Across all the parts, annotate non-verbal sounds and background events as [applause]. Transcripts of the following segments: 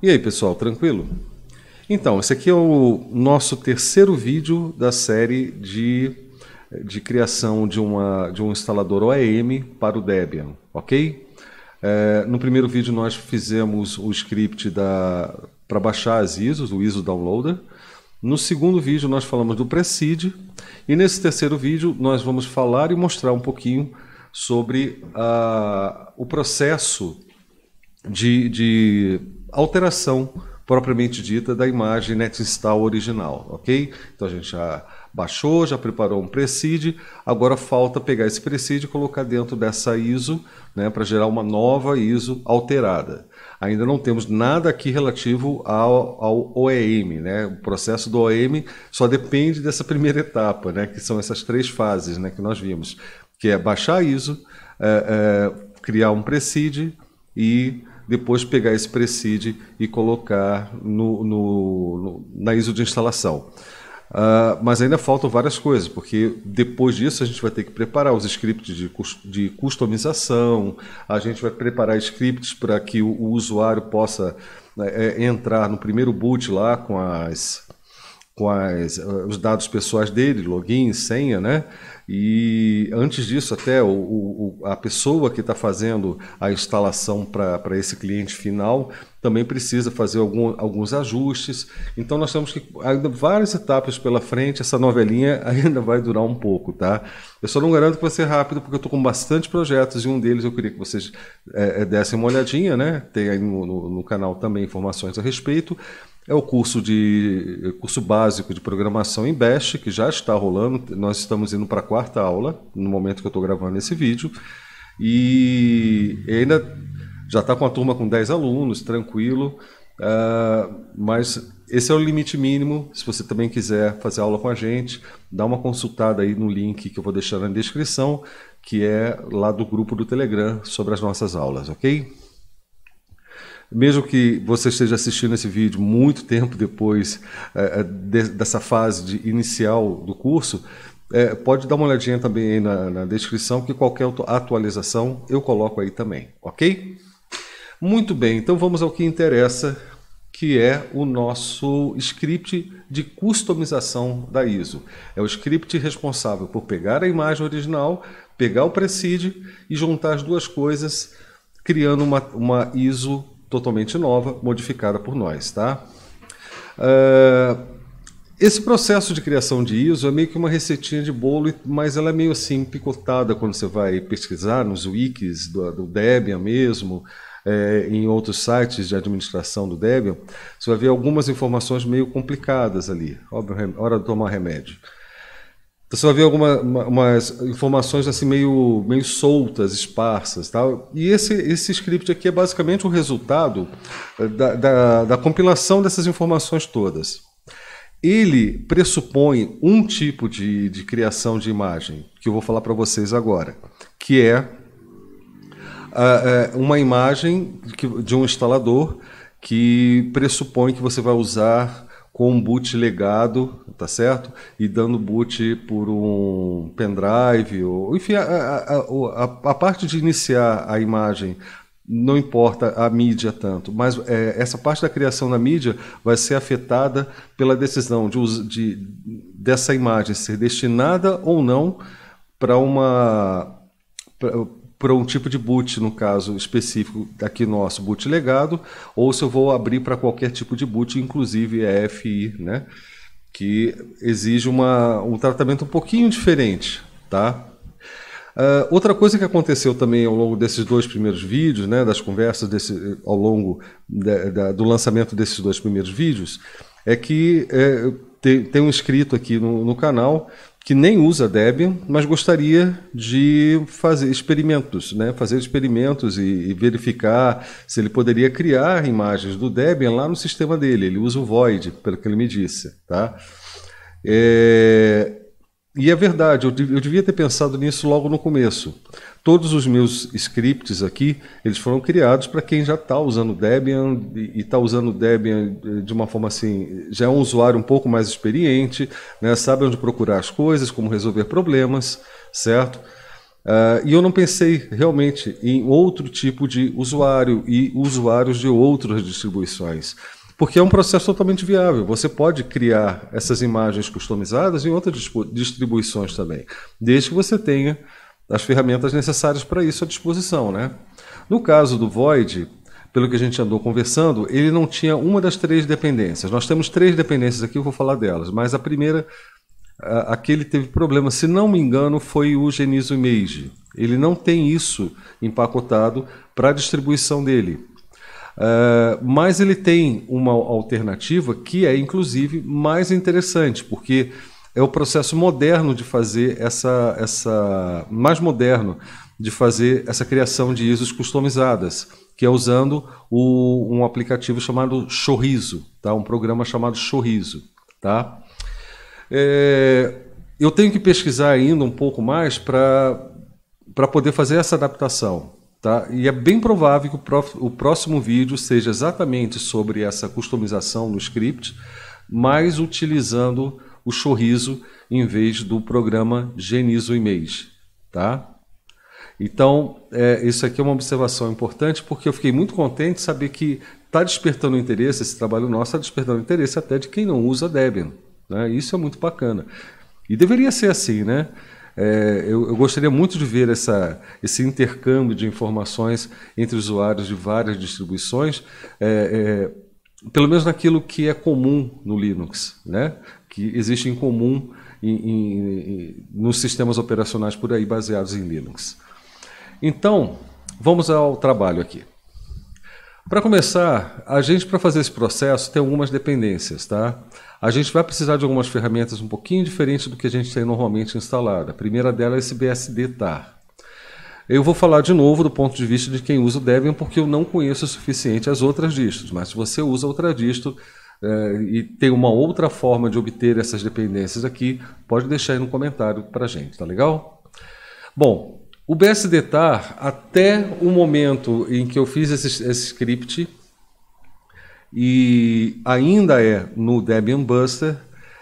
E aí, pessoal, tranquilo? Então, esse aqui é o nosso terceiro vídeo da série de, de criação de, uma, de um instalador OEM para o Debian, ok? É, no primeiro vídeo nós fizemos o script para baixar as ISOs, o ISO Downloader. No segundo vídeo nós falamos do Precid. E nesse terceiro vídeo nós vamos falar e mostrar um pouquinho sobre a, ah, o processo de, de alteração propriamente dita da imagem NetInstall original, ok? Então a gente já baixou, já preparou um preseed, agora falta pegar esse preseed e colocar dentro dessa ISO, né, para gerar uma nova ISO alterada. Ainda não temos nada aqui relativo ao, ao OEM, né? O processo do OEM só depende dessa primeira etapa, né, que são essas três fases, né, que nós vimos, que é baixar a ISO, é, é, criar um preseed e depois pegar esse preseed e colocar no, no, no, na ISO de instalação. Uh, mas ainda faltam várias coisas, porque depois disso a gente vai ter que preparar os scripts de, de customização, a gente vai preparar scripts para que o, o, usuário possa né, é, entrar no primeiro boot lá com as com as, ah, os dados pessoais dele, login, senha, né? E antes disso, até o, o, a pessoa que está fazendo a instalação para esse cliente final também precisa fazer algum, alguns ajustes. Então nós temos que ainda várias etapas pela frente. Essa novelinha [laughs] ainda vai durar um pouco, tá? Eu só não garanto que vai ser rápido porque eu estou com bastante projetos e um deles eu queria que vocês é, dessem uma olhadinha, né? Tem aí no, no, no canal também informações a respeito. É o curso de é curso básico de programação em Bash, que já está rolando. Nós estamos indo para a quarta aula, no momento que eu estou gravando esse vídeo. E ainda já está com a turma com 10 alunos, tranquilo. Uh, mas esse é o limite mínimo. Se você também quiser fazer aula com a gente, dá uma consultada aí no link que eu vou deixar na descrição, que é lá do grupo do Telegram sobre as nossas aulas, ok? mesmo que você esteja assistindo esse vídeo muito tempo depois é, é, de, dessa fase de inicial do curso, é, pode dar uma olhadinha também aí na, na descrição, que qualquer atualização eu coloco aí também, ok? Muito bem, então vamos ao que interessa, que é o nosso script de customização da ISO. É o script responsável por pegar a imagem original, pegar o preside e juntar as duas coisas, criando uma, uma ISO totalmente nova, modificada por nós, tá? Uh, esse processo de criação de ISO é meio que uma receitinha de bolo, mas ela é meio assim picotada quando você vai pesquisar nos wikis do, do Debian mesmo, é, em outros sites de administração do Debian, você vai ver algumas informações meio complicadas ali. Hora de tomar remédio. Então você vai ver algumas informações assim meio, meio soltas, esparsas, tal. E esse esse script aqui é basicamente o resultado eh, da, da, da compilação dessas informações todas. Ele pressupõe um tipo de, de criação de imagem que eu vou falar para vocês agora, que é uh, uh, uma imagem de um instalador que pressupõe que você vai usar com um boot legado, tá certo? E dando boot por um pendrive, ou, enfim, a, a, a, a parte de iniciar a imagem não importa a mídia tanto, mas é, essa parte da criação da mídia vai ser afetada pela decisão de, de dessa imagem ser destinada ou não para uma para um tipo de boot, no caso específico aqui nosso, boot legado, ou se eu vou abrir para qualquer tipo de boot, inclusive EFI, né? que exige uma, um tratamento um pouquinho diferente. Tá? Uh, outra coisa que aconteceu também ao longo desses dois primeiros vídeos, né, das conversas desse, eh, ao longo da, da, do lançamento desses dois primeiros vídeos, é que é, tem, tem, um inscrito aqui no, no canal que nem usa Debian, mas gostaria de fazer experimentos, né? fazer experimentos e, e, verificar se ele poderia criar imagens do Debian lá no sistema dele. Ele usa o Void, pelo que ele me disse. Tá? É... E é verdade, eu, eu devia ter pensado nisso logo no começo. Todos os meus scripts aqui, eles foram criados para quem já está usando Debian e está usando Debian eh, de uma forma assim, já é um usuário um pouco mais experiente, né? sabe onde procurar as coisas, como resolver problemas, certo? Uh, e eu não pensei realmente em outro tipo de usuário e usuários de outras distribuições porque é um processo totalmente viável. Você pode criar essas imagens customizadas em outras distribuições também, desde que você tenha as ferramentas necessárias para isso à disposição. Né? No caso do Void, pelo que a gente andou conversando, ele não tinha uma das três dependências. Nós temos três dependências aqui, eu vou falar delas, mas a primeira, aquele teve problema, se não me engano, foi o Genizo Image. Ele não tem isso empacotado para a distribuição dele. Ah, mas ele tem uma alternativa que é, inclusive, mais interessante, porque é o processo moderno de fazer essa, essa mais moderno de fazer essa criação de ISOs customizadas, que é usando o, um aplicativo chamado Chorriso, tá? um programa chamado Chorriso. Tá? É, eu tenho que pesquisar ainda um pouco mais para poder fazer essa adaptação. Tá? E é bem provável que o, prof... o próximo vídeo seja exatamente sobre essa customização no script, mas utilizando o chorizo em vez do programa Genizo Image. Tá? Então, é, isso aqui é uma observação importante, porque eu fiquei muito contente de saber que está despertando interesse, esse trabalho nosso está despertando interesse até de quem não usa Debian. Né? Isso é muito bacana. E deveria ser assim, né? É, eu, eu, gostaria muito de ver essa, esse intercâmbio de informações entre usuários de várias distribuições, é, é, pelo menos naquilo que é comum no Linux, né? que existe em comum em, em, em, nos sistemas operacionais por aí baseados em Linux. Então, vamos ao trabalho aqui. Para começar, a gente para fazer esse processo tem algumas dependências, tá? A gente vai precisar de algumas ferramentas um pouquinho diferentes do que a gente tem normalmente instalada. A primeira dela é esse BSD TAR. Eu vou falar de novo do ponto de vista de quem usa o Debian, porque eu não conheço o suficiente as outras distros. Mas se você usa outra distro eh, e tem uma outra forma de obter essas dependências aqui, pode deixar aí no comentário para a gente, tá legal? Bom, o BSDTAR, até o momento em que eu fiz esse, esse script, e ainda é no Debian Buster,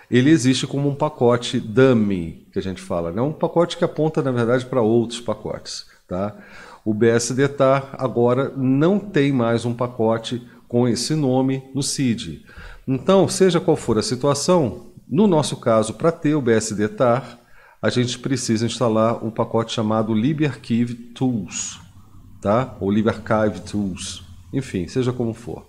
ele existe como um pacote dummy, que a gente fala. É né? um pacote que aponta, na verdade, para outros pacotes. Tá? O BSDTAR tá, agora não tem mais um pacote com esse nome no CID. Então, seja qual for a situação, no nosso caso, para ter o BSDTAR, a gente precisa instalar um pacote chamado LibArchive Tools, tá? ou LibArchive Tools, enfim, seja como for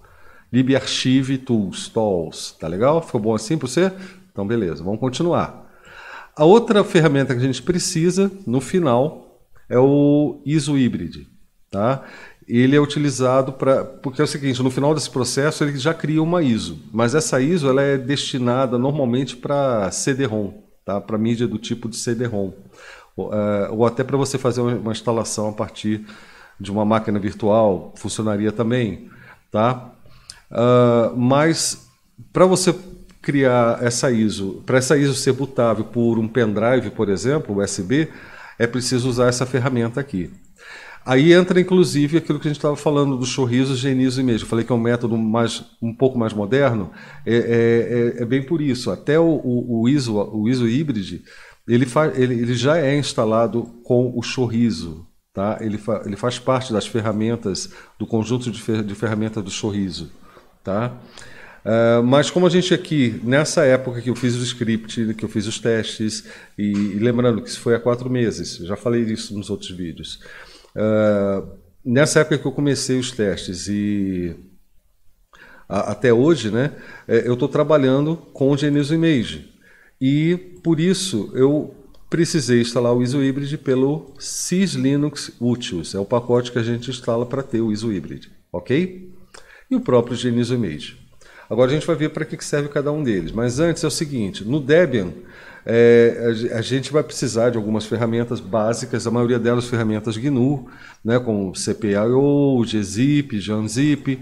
libarchive tools, tools, tá legal? Ficou bom assim para você? Então beleza, vamos continuar. A outra ferramenta que a gente precisa no final é o ISO Hybrid. tá? Ele é utilizado para porque é o seguinte, no final desse processo ele já cria uma ISO, mas essa ISO ela é destinada normalmente para CD-ROM, tá? Para mídia do tipo de CD-ROM. Ou, uh, ou até para você fazer uma instalação a partir de uma máquina virtual, funcionaria também, tá? Ah, mas para você criar essa ISO, para essa ISO ser bootável por um pendrive, por exemplo, USB, é preciso usar essa ferramenta aqui. Aí entra inclusive aquilo que a gente estava falando do chorizo, genizo e mesmo. Eu falei que é um método mais, um pouco mais moderno. É, é, é, é bem por isso. Até o, o, o ISO, o ISO híbride, ele, fa, ele, ele, já é instalado com o chorizo. Tá? Ele, fa, ele faz parte das ferramentas, do conjunto de, fer, de ferramentas do chorizo. Tá? Uh, mas como a gente aqui, nessa época que eu fiz o script, que eu fiz os testes, e, e lembrando que isso foi há quatro meses, já falei isso nos outros vídeos. Uh, nessa época que eu comecei os testes e a, até hoje, né, é, eu estou trabalhando com o Genesis Image. E por isso eu precisei instalar o ISO Hybrid pelo syslinux Utils. É o pacote que a gente instala para ter o ISO Hybrid, ok? e o próprio Genisio Mage. Agora a gente vai ver para que serve cada um deles. Mas antes é o seguinte: no Debian, é, a gente vai precisar de algumas ferramentas básicas, a maioria delas ferramentas GNU, né, como CPIO, GZIP, JANZIP,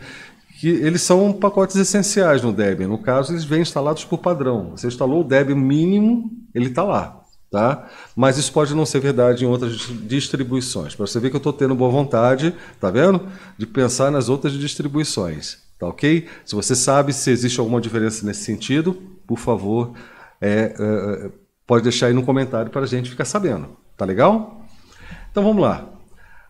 que eles são pacotes essenciais no Debian. No caso, eles vêm instalados por padrão. Você instalou o Debian mínimo, ele está lá. Tá? Mas isso pode não ser verdade em outras distribuições. Para você ver que eu estou tendo boa vontade, tá vendo? De pensar nas outras distribuições, tá ok? Se você sabe se existe alguma diferença nesse sentido, por favor, é, é, é pode deixar aí no comentário para a gente ficar sabendo, tá legal? Então vamos lá.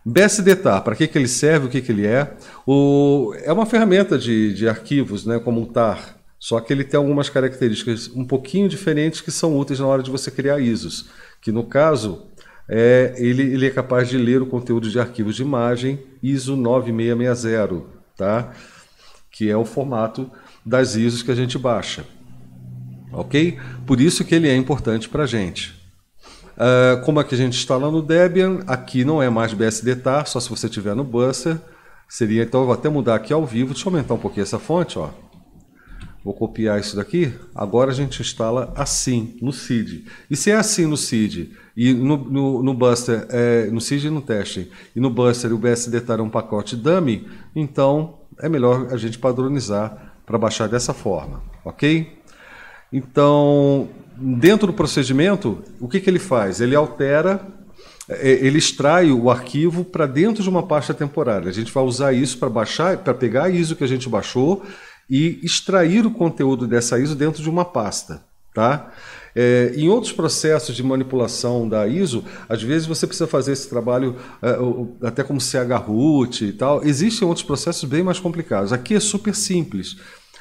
BSDTAR, para que, que ele serve, o que, que ele é? O, é uma ferramenta de, de arquivos, né, como um TAR, só que ele tem algumas características um pouquinho diferentes que são úteis na hora de você criar ISOs, que no caso é, ele, ele é capaz de ler o conteúdo de arquivos de imagem ISO 9660, tá? que é o formato das ISOs que a gente baixa. Ok? Por isso que ele é importante para a gente. Uh, como é que a gente instala no Debian? Aqui não é mais bsd tá? só se você tiver no Buster. Seria, então, eu vou até mudar aqui ao vivo. Deixa eu aumentar um pouquinho essa fonte, ó. Vou copiar isso daqui. Agora a gente instala assim no CID. E se é assim no CID e no, no, no Buster, é, no CID e no testing, e no Buster o BSD está um pacote dummy, então é melhor a gente padronizar para baixar dessa forma, ok? Então, dentro do procedimento, o que, que ele faz? Ele altera é, ele extrai o arquivo para dentro de uma pasta temporária. A gente vai usar isso para baixar, para pegar a ISO que a gente baixou e extrair o conteúdo dessa ISO dentro de uma pasta. Tá? É, em outros processos de manipulação da ISO, às vezes você precisa fazer esse trabalho é, até como CHRoot e tal. Existem outros processos bem mais complicados. Aqui é super simples.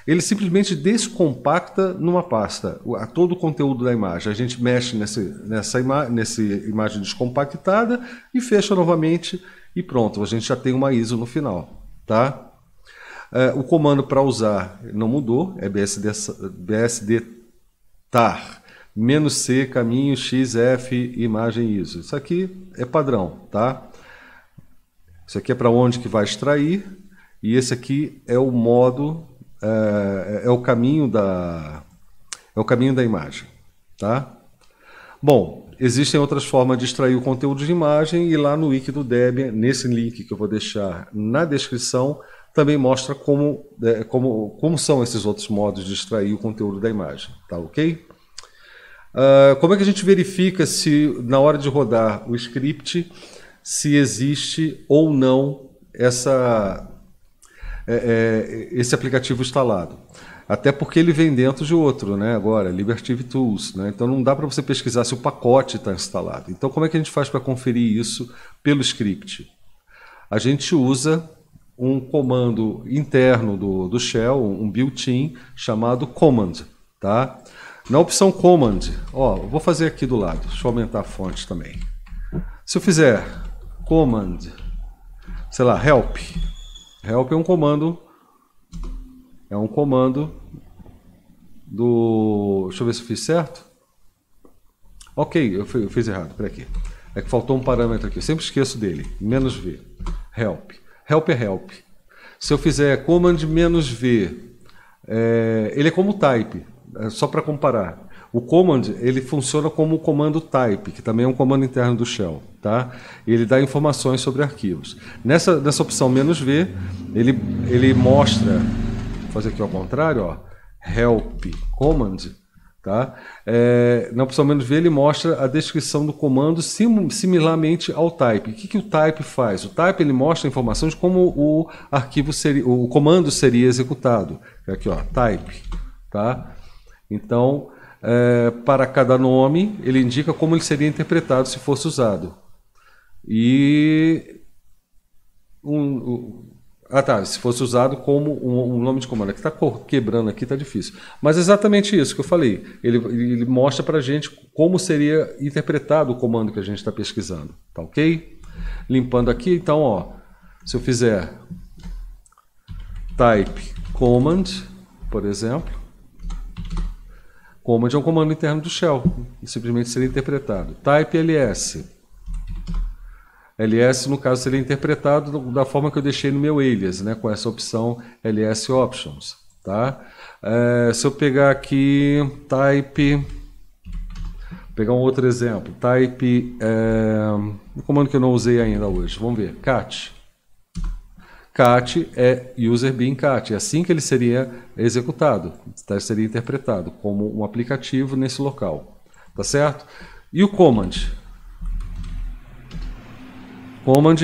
Ele simplesmente descompacta numa pasta todo o conteúdo da imagem. A gente mexe nesse, nessa, ima nessa imagem descompactada e fecha novamente e pronto. A gente já tem uma ISO no final. Tá? Uh, o comando para usar não mudou, é BSD, BSD tar menos C, caminho, XF, imagem ISO. Isso aqui é padrão, tá? Isso aqui é para onde que vai extrair e esse aqui é o modo, eh, é, é, o caminho da, é o caminho da imagem, tá? Bom, existem outras formas de extrair o conteúdo de imagem e lá no wiki do Debian, nesse link que eu vou deixar na descrição, também mostra como, é, como, como são esses outros modos de extrair o conteúdo da imagem, tá ok? Uh, como é que a gente verifica se na hora de rodar o script se existe ou não essa, é, é, esse aplicativo instalado? Até porque ele vem dentro de outro, né? Agora, Liberty Tools, né? Então não dá para você pesquisar se o pacote está instalado. Então como é que a gente faz para conferir isso pelo script? A gente usa um comando interno do, do shell, um built-in chamado command, tá? Na opção command, ó, vou fazer aqui do lado, deixa eu aumentar a fonte também. Se eu fizer command, sei lá, help, help é um comando, é um comando do, deixa eu ver se eu fiz certo. Ok, eu fiz errado, peraí aqui. É que faltou um parâmetro aqui, eu sempre esqueço dele, menos V, help help help. Se eu fizer command menos V, é, ele é como type, é só para comparar. O command ele funciona como o comando type, que também é um comando interno do shell, tá? Ele dá informações sobre arquivos. Nessa, nessa opção menos "-v", ele ele mostra, vou fazer aqui ao contrário, ó, help command Tá? É, na opção menos V ele mostra a descrição do comando sim, similarmente ao type. O que, que o type faz? O type ele mostra a informação de como o arquivo seria, o comando seria executado. É aqui ó, type, tá? Então é, para cada nome ele indica como ele seria interpretado se fosse usado. E um, um ah, tá. Se fosse usado como um, um nome de comando. É que está quebrando aqui, está difícil. Mas é exatamente isso que eu falei. Ele, ele mostra para a gente como seria interpretado o comando que a gente está pesquisando. Tá ok? Limpando aqui, então, ó, se eu fizer type command, por exemplo, command é um comando interno do shell, simplesmente seria interpretado. Type ls, LS, no caso, seria interpretado da forma que eu deixei no meu alias, né, com essa opção LS Options. Tá? É, se eu pegar aqui type, pegar um outro exemplo, type, é, um comando é que eu não usei ainda hoje, vamos ver, cat. Cat é user being cat, é assim que ele seria executado, tá? seria interpretado como um aplicativo nesse local, tá certo? E o command? Command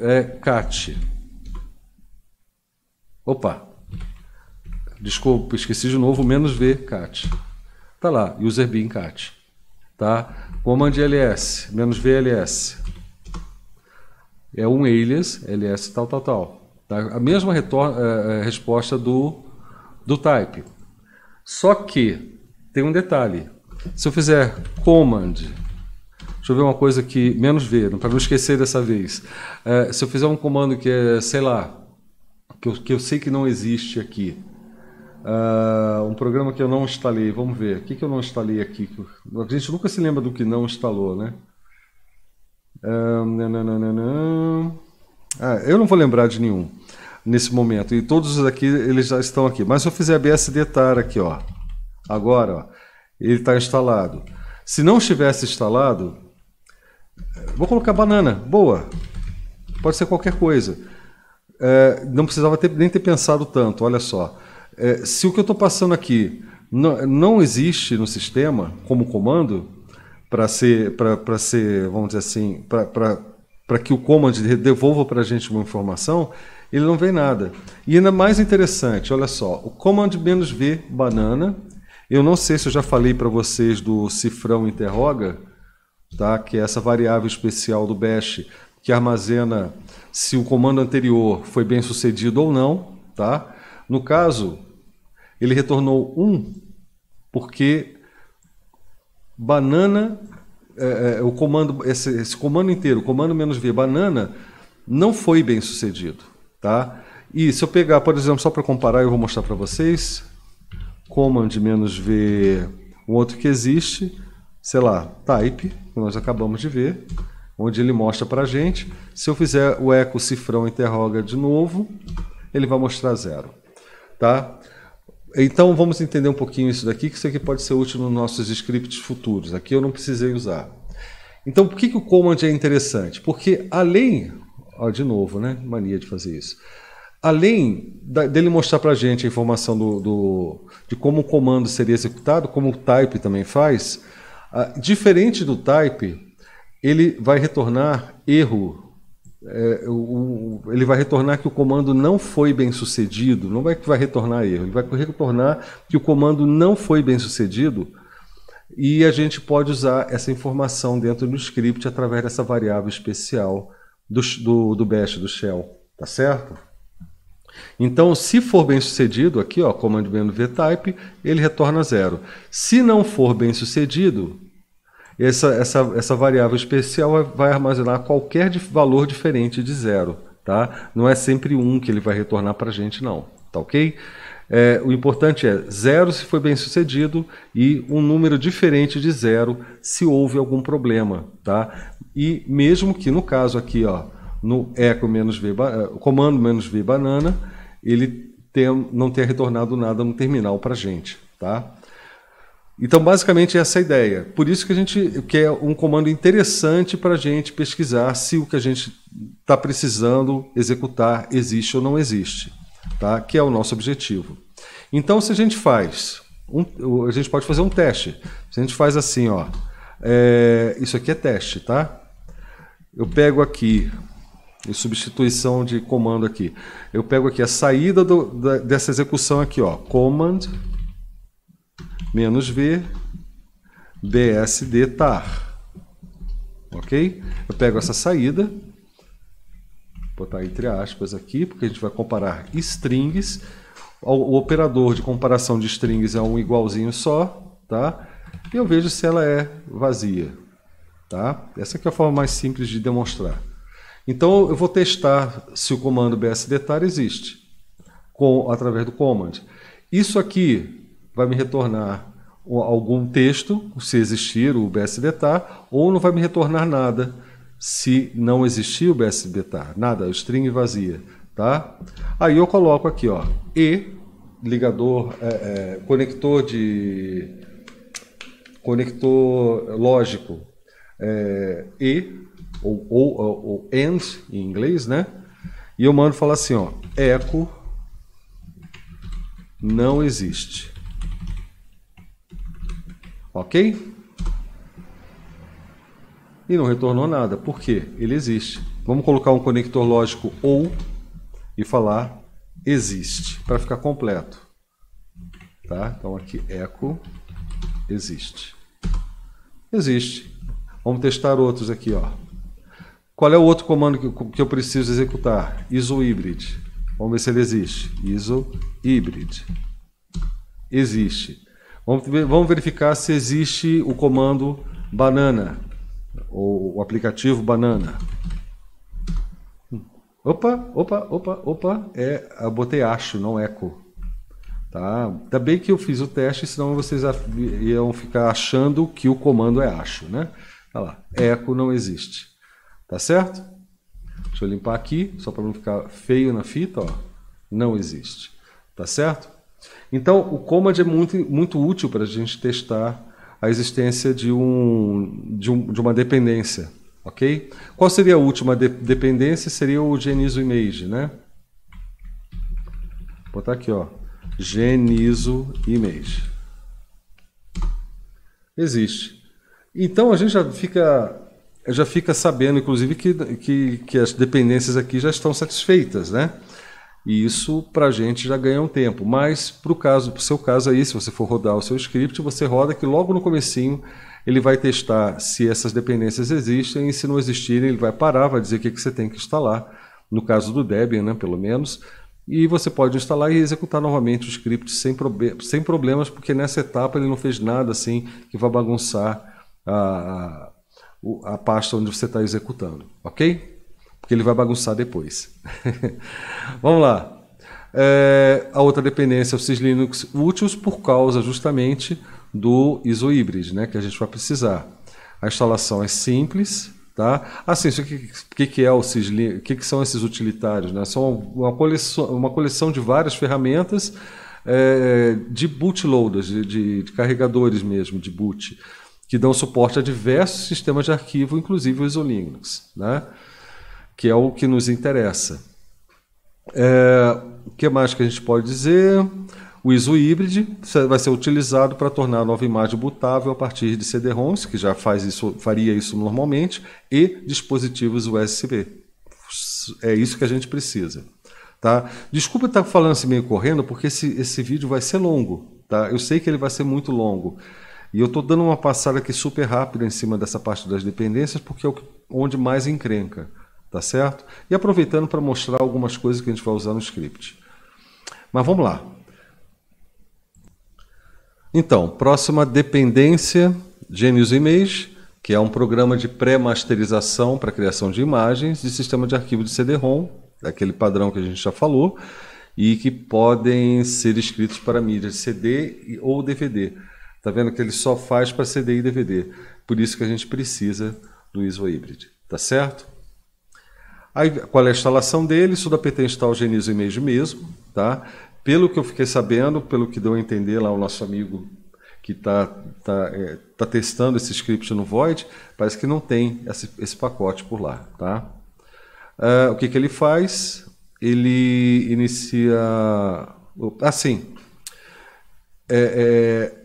é cat. Opa. Desculpa, esqueci de novo, menos V, cat. Tá lá, user bin cat. Tá? Command ls, menos ls. É um alias, ls tal, tal, tal. Tá? A mesma é, é, resposta do, do type. Só que tem um detalhe. Se eu fizer command Deixa eu ver uma coisa que menos ver, para não esquecer dessa vez. É, se eu fizer um comando que é, sei lá, que eu, que eu sei que não existe aqui, é, um programa que eu não instalei, vamos ver, o que, que eu não instalei aqui? A gente nunca se lembra do que não instalou, né? Uh, nananana. Ah, eu não vou lembrar de nenhum nesse momento, e todos aqui, eles já estão aqui. Mas se eu fizer bsdtar aqui, ó, agora, ó, ele está instalado. Se não estivesse instalado, Vou colocar banana, boa. Pode ser qualquer coisa. É, não precisava ter, nem ter pensado tanto, olha só. É, se o que eu estou passando aqui não, não existe no sistema como comando, para ser, para ser, vamos dizer assim, para que o command devolva para a gente uma informação, ele não vem nada. E ainda mais interessante, olha só, o command "-v", banana, eu não sei se eu já falei para vocês do cifrão interroga, tá? que é essa variável especial do Bash, que armazena se o comando anterior foi bem sucedido ou não. Tá? No caso, ele retornou 1 um, porque banana, é, é, o comando, esse, esse comando inteiro, comando menos V, banana, não foi bem sucedido. Tá? E se eu pegar, por exemplo, só para comparar, eu vou mostrar para vocês, command menos V, um outro que existe, sei lá, type, que nós acabamos de ver, onde ele mostra para a gente. Se eu fizer o eco cifrão interroga de novo, ele vai mostrar zero. Tá? Então vamos entender um pouquinho isso daqui, que isso aqui pode ser útil nos nossos scripts futuros. Aqui eu não precisei usar. Então por que, que o command é interessante? Porque além, ó, de novo, né? Mania de fazer isso. Além da, dele mostrar para a gente a informação do, do, de como o comando seria executado, como o type também faz, ah, diferente do type, ele vai retornar erro. É, o, ele vai retornar que o comando não foi bem sucedido, não vai que vai retornar erro, ele vai retornar que o comando não foi bem sucedido e a gente pode usar essa informação dentro do script através dessa variável especial do, do, do bash, do shell, tá certo? Então, se for bem sucedido, aqui, ó, comando menos vtype, ele retorna zero. Se não for bem sucedido, essa, essa, essa variável especial vai armazenar qualquer valor diferente de zero. Tá? Não é sempre um que ele vai retornar para a gente, não. Tá ok? É, o importante é zero se foi bem sucedido e um número diferente de zero se houve algum problema, tá? E mesmo que no caso aqui, ó, no eco menos v, eh, comando menos v banana, ele ter, não tenha retornado nada no terminal para a gente. Tá? Então, basicamente, essa é a ideia. Por isso que a gente quer é um comando interessante para a gente pesquisar se o que a gente está precisando executar existe ou não existe, tá? que é o nosso objetivo. Então, se a gente faz, um, a gente pode fazer um teste. Se a gente faz assim, ó, é, isso aqui é teste, tá? Eu pego aqui em substituição de comando aqui. Eu pego aqui a saída do, da, dessa execução aqui, ó, command menos v bsd tar. OK? Eu pego essa saída, vou botar entre aspas aqui, porque a gente vai comparar strings. O, o operador de comparação de strings é um igualzinho só, tá? E eu vejo se ela é vazia, tá? Essa aqui é a forma mais simples de demonstrar. Então eu vou testar se o comando bsdetar existe com através do command. Isso aqui vai me retornar algum texto, se existir o bsdetar, ou não vai me retornar nada se não existir o bsdetar, nada, string vazia, tá? Aí eu coloco aqui, ó, e ligador, é, é, conector de conector lógico é, e ou, ou, ou and em inglês, né? E eu mando falar assim, ó, eco não existe. Ok? E não retornou nada. Por quê? Ele existe. Vamos colocar um conector lógico ou e falar existe, para ficar completo. Tá? Então aqui eco existe. Existe. Vamos testar outros aqui, ó. Qual é o outro comando que, que eu preciso executar? ISO hybrid. Vamos ver se ele existe. ISO hybrid. Existe. Vamos, ver, vamos verificar se existe o comando banana, ou o aplicativo banana. Opa, opa, opa, opa, é, eu botei acho, não eco. Tá? Ainda bem que eu fiz o teste, senão vocês iam ficar achando que o comando é acho, né? Tá lá, eco não existe. Tá certo? Deixa eu limpar aqui, só para não ficar feio na fita, ó. Não existe. Tá certo? Então, o COMAD é muito, muito útil para a gente testar a existência de, um, de, um, de uma dependência, ok? Qual seria a última de dependência? Seria o geniso image, né? Vou botar aqui, ó. Geniso image. Existe. Então, a gente já fica já fica sabendo, inclusive, que, que, que as dependências aqui já estão satisfeitas, né? E isso para a gente já ganha um tempo. Mas para o caso, pro seu caso aí, se você for rodar o seu script, você roda que logo no comecinho ele vai testar se essas dependências existem e se não existirem ele vai parar, vai dizer o que, que você tem que instalar. No caso do Debian, né, pelo menos. E você pode instalar e executar novamente o script sem, sem problemas, porque nessa etapa ele não fez nada assim que vá bagunçar a a pasta onde você está executando, ok? Porque ele vai bagunçar depois. [laughs] Vamos lá. É, a outra dependência é o syslinux úteis por causa justamente do isohybrid, né, que a gente vai precisar. A instalação é simples, tá? Assim, ah, o que, que, que é o syslinux? O que, que são esses utilitários? Né? São uma coleção, uma coleção de várias ferramentas é, de bootloaders, de, de, de, carregadores mesmo, de boot que dão suporte a diversos sistemas de arquivo, inclusive o Linux, né? que é o que nos interessa. É, o que mais que a gente pode dizer? O ISO híbride vai ser utilizado para tornar a nova imagem bootável a partir de CD-ROMs, que já faz isso, faria isso normalmente, e dispositivos USB. É isso que a gente precisa. Tá? Desculpa estar falando assim meio correndo, porque esse, esse vídeo vai ser longo. Tá? Eu sei que ele vai ser muito longo. E eu estou dando uma passada aqui super rápida em cima dessa parte das dependências, porque é onde mais encrenca, tá certo? E aproveitando para mostrar algumas coisas que a gente vai usar no script. Mas vamos lá. Então, próxima dependência, Genius Image, que é um programa de pré-masterização para criação de imagens de sistema de arquivo de CD-ROM, daquele padrão que a gente já falou, e que podem ser escritos para mídia CD ou DVD. Tá vendo que ele só faz para CD e DVD. Por isso que a gente precisa do ISO Hybrid, tá certo? Aí, qual é a instalação dele? Isso da PT instalar o Geniso Image mesmo, tá? Pelo que eu fiquei sabendo, pelo que deu a entender lá o nosso amigo que está tá, é, tá testando esse script no Void, parece que não tem esse, esse pacote por lá, tá? Uh, o que, que ele faz? Ele inicia... Assim, ah, é, é,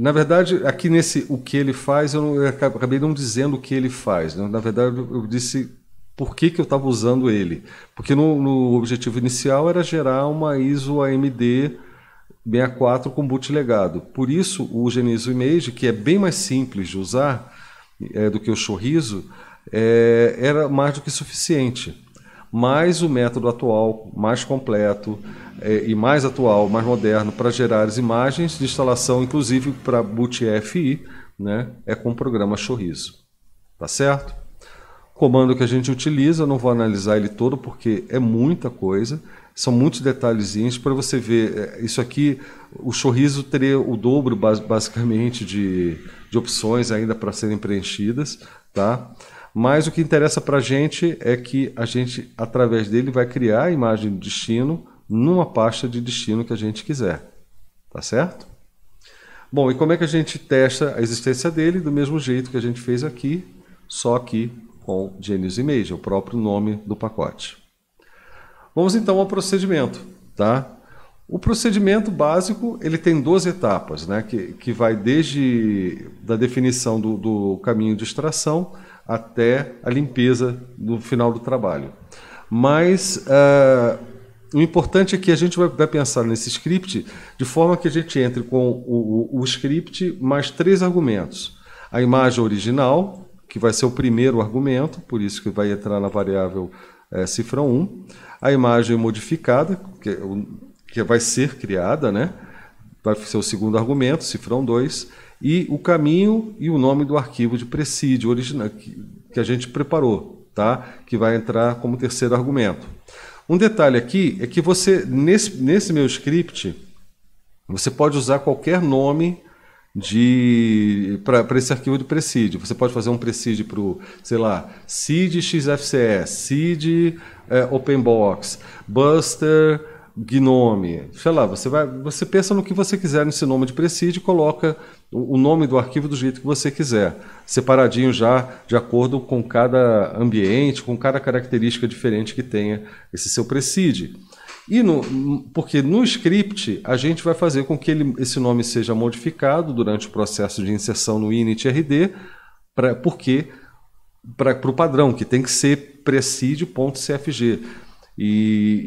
na verdade, aqui nesse o que ele faz, eu, não, eu acabei não dizendo o que ele faz. Né? Na verdade, eu disse por que, que eu estava usando ele. Porque no, no, objetivo inicial era gerar uma ISO AMD 64 com boot legado. Por isso, o Geniso Image, que é bem mais simples de usar é, do que o Chorizo, é, era mais do que suficiente mais o método atual, mais completo é, e mais atual, mais moderno para gerar as imagens de instalação, inclusive para boot FI, né, é com o programa chorizo, Tá certo? Comando que a gente utiliza, não vou analisar ele todo porque é muita coisa, são muitos detalhezinhos para você ver. É, isso aqui, o chorizo teria o dobro basicamente de, de opções ainda para serem preenchidas, tá? Mas o que interessa para a gente é que a gente, através dele, vai criar a imagem de destino numa pasta de destino que a gente quiser. Tá certo? Bom, e como é que a gente testa a existência dele? Do mesmo jeito que a gente fez aqui, só que com Genius Image, o próprio nome do pacote. Vamos então ao procedimento, tá? O procedimento básico ele tem 12 etapas, né? que, que vai desde da definição do, do caminho de extração até a limpeza no final do trabalho. Mas uh, o importante é que a gente vai, vai, pensar nesse script de forma que a gente entre com o, o, o script mais três argumentos. A imagem original, que vai ser o primeiro argumento, por isso que vai entrar na variável é, cifra 1. A imagem modificada, que, é que vai ser criada, né? vai ser o segundo argumento, cifrão 2 e o caminho e o nome do arquivo de presídio original que, que a gente preparou, tá? Que vai entrar como terceiro argumento. Um detalhe aqui é que você nesse, nesse meu script você pode usar qualquer nome de para esse arquivo de presídio. Você pode fazer um presídio para o, sei lá, cid xfce, cid é, openbox, buster gnome, sei lá. Você vai, você pensa no que você quiser nesse nome de presídio, coloca o nome do arquivo do jeito que você quiser, separadinho já de acordo com cada ambiente, com cada característica diferente que tenha esse seu precede E no, porque no script a gente vai fazer com que ele, esse nome seja modificado durante o processo de inserção no init-rd, pra, porque para o padrão, que tem que ser precede.cfg E,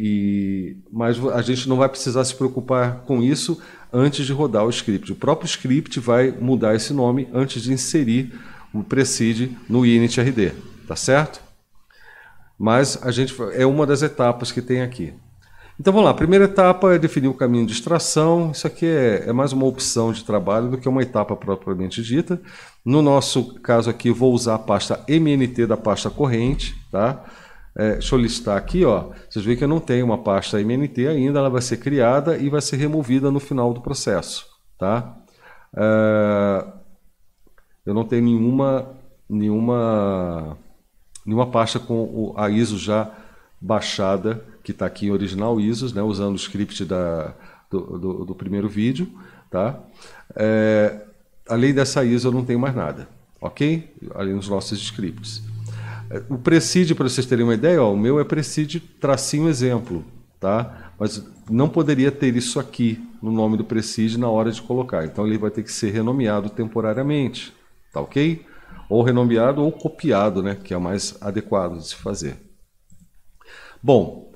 e, mas a gente não vai precisar se preocupar com isso antes de rodar o script. O próprio script vai mudar esse nome antes de inserir o precede no initrd, tá certo? Mas a gente é uma das etapas que tem aqui. Então vamos lá, a primeira etapa é definir o caminho de extração. Isso aqui é, é, mais uma opção de trabalho do que uma etapa propriamente dita. No nosso caso aqui, vou usar a pasta MNT da pasta corrente, tá? é, solicitar aqui, ó, vocês veem que eu não tenho uma pasta MNT ainda, ela vai ser criada e vai ser removida no final do processo, tá? É, eu não tenho nenhuma, nenhuma, nenhuma pasta com a ISO já baixada, que está aqui em original ISO, né, usando o script da, do, do, do primeiro vídeo, tá? É, além dessa ISO eu não tenho mais nada, ok? Além dos nossos scripts. O Preside, para vocês terem uma ideia, ó, o meu é Preside tracinho exemplo, tá? Mas não poderia ter isso aqui no nome do Preside na hora de colocar. Então ele vai ter que ser renomeado temporariamente, tá ok? Ou renomeado ou copiado, né? Que é o mais adequado de se fazer. Bom,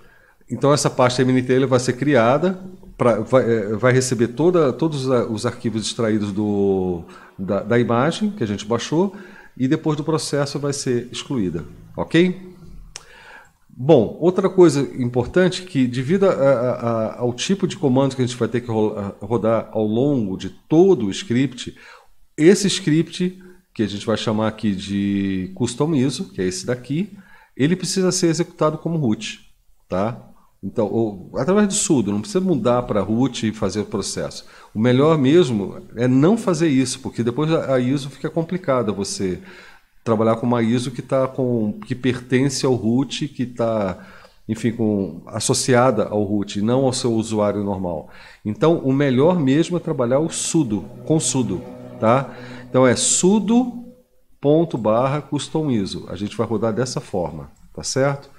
então essa pasta MNT vai ser criada, pra, vai, é, vai, receber toda, todos os arquivos extraídos do, da, da imagem que a gente baixou e depois do processo vai ser excluída, ok? Bom, outra coisa importante que devido a, a, ao tipo de comando que a gente vai ter que rodar ao longo de todo o script, esse script que a gente vai chamar aqui de custom ISO, que é esse daqui, ele precisa ser executado como root, tá? Então, ou, através do sudo, não precisa mudar para root e fazer o processo. O melhor mesmo é não fazer isso, porque depois a ISO fica complicada você trabalhar com uma ISO que tá com que pertence ao root, que está enfim, com, associada ao root, não ao seu usuário normal. Então, o melhor mesmo é trabalhar o sudo, com sudo, tá? Então é sudo ponto barra custom ISO. A gente vai rodar dessa forma, tá certo?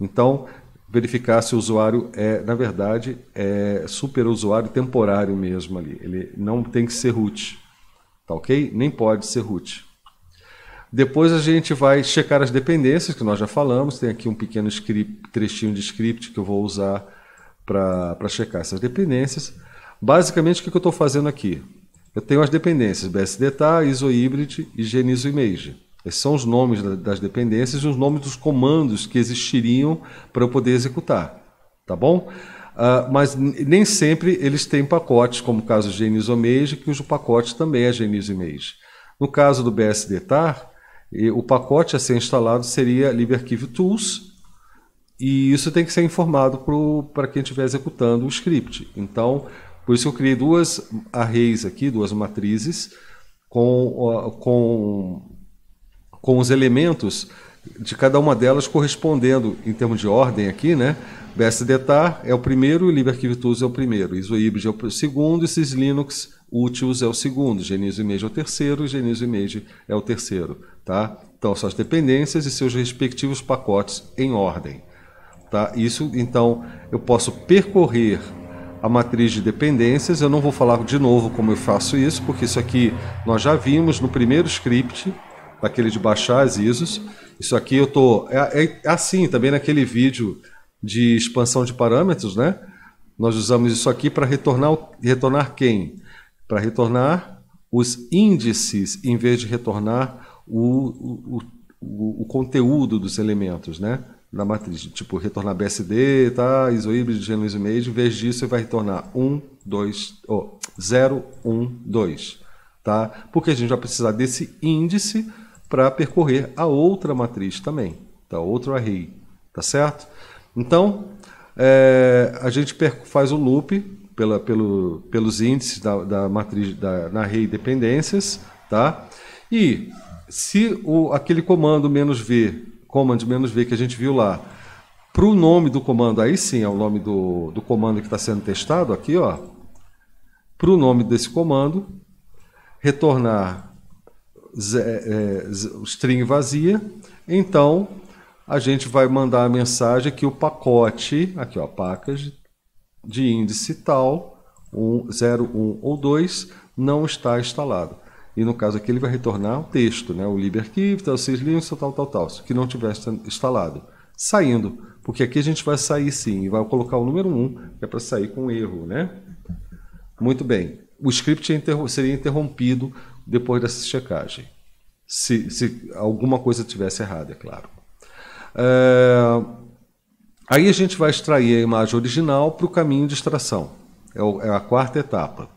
Então, verificar se o usuário é, na verdade, é super usuário temporário mesmo ali. Ele não tem que ser root, tá ok? Nem pode ser root. Depois a gente vai checar as dependências, que nós já falamos. Tem aqui um pequeno script, trechinho de script que eu vou usar para checar essas dependências. Basicamente, o que eu estou fazendo aqui? Eu tenho as dependências BSDT, Hybrid e Image esses são os nomes das dependências e os nomes dos comandos que existiriam para eu poder executar, tá bom? Uh, mas nem sempre eles têm pacotes, como o caso do Genius Omage, que o pacote também é Genius Image. No caso do BSDTAR, o pacote a ser instalado seria LibreArchive Tools, e isso tem que ser informado para quem estiver executando o script. Então, por isso eu criei duas arrays aqui, duas matrizes, com, com com os elementos de cada uma delas correspondendo em termos de ordem aqui, né? BSDTAR tá, é o primeiro, LibreArquivTools é o primeiro, IsoIbd é o segundo e Linux Utils é o segundo, Genesis Image é o terceiro, Genesis Image é o terceiro, tá? Então, suas dependências e seus respectivos pacotes em ordem, tá? Isso, então, eu posso percorrer a matriz de dependências, eu não vou falar de novo como eu faço isso, porque isso aqui nós já vimos no primeiro script, daquele de baixar as ISOs. Isso aqui eu tô é, é, é assim também naquele vídeo de expansão de parâmetros, né? Nós usamos isso aqui para retornar retornar quem? Para retornar os índices em vez de retornar o, o, o, o conteúdo dos elementos, né? da matriz, tipo retornar BSD, tá? híbrido, Genesis Image, em vez disso você vai retornar 1, 2, oh, 0, 1, 2, tá? Porque a gente vai precisar desse índice para percorrer a outra matriz também, da tá? outro array, tá certo? Então, é, a gente faz o loop pela, pelo, pelos índices da, da matriz da, na array dependências, tá? E se o, aquele comando menos "-v", command menos "-v", que a gente viu lá, para o nome do comando, aí sim é o nome do, do comando que está sendo testado aqui, ó. Para o nome desse comando, retornar é, string vazia. Então, a gente vai mandar a mensagem que o pacote, aqui ó, package de índice tal, um, 0, 1 um, ou 2, não está instalado. E no caso aqui ele vai retornar o texto, né? o liberarchive, tal, syslinux, tal, tal, tal, que não tivesse instalado. Saindo, porque aqui a gente vai sair sim, e vai colocar o número 1, que é para sair com erro, né? Muito bem. O script é seria interrompido depois dessa checagem. Se, se alguma coisa tivesse errada, é claro. É... Aí a gente vai extrair a imagem original para o caminho de extração. É, o, é a quarta etapa.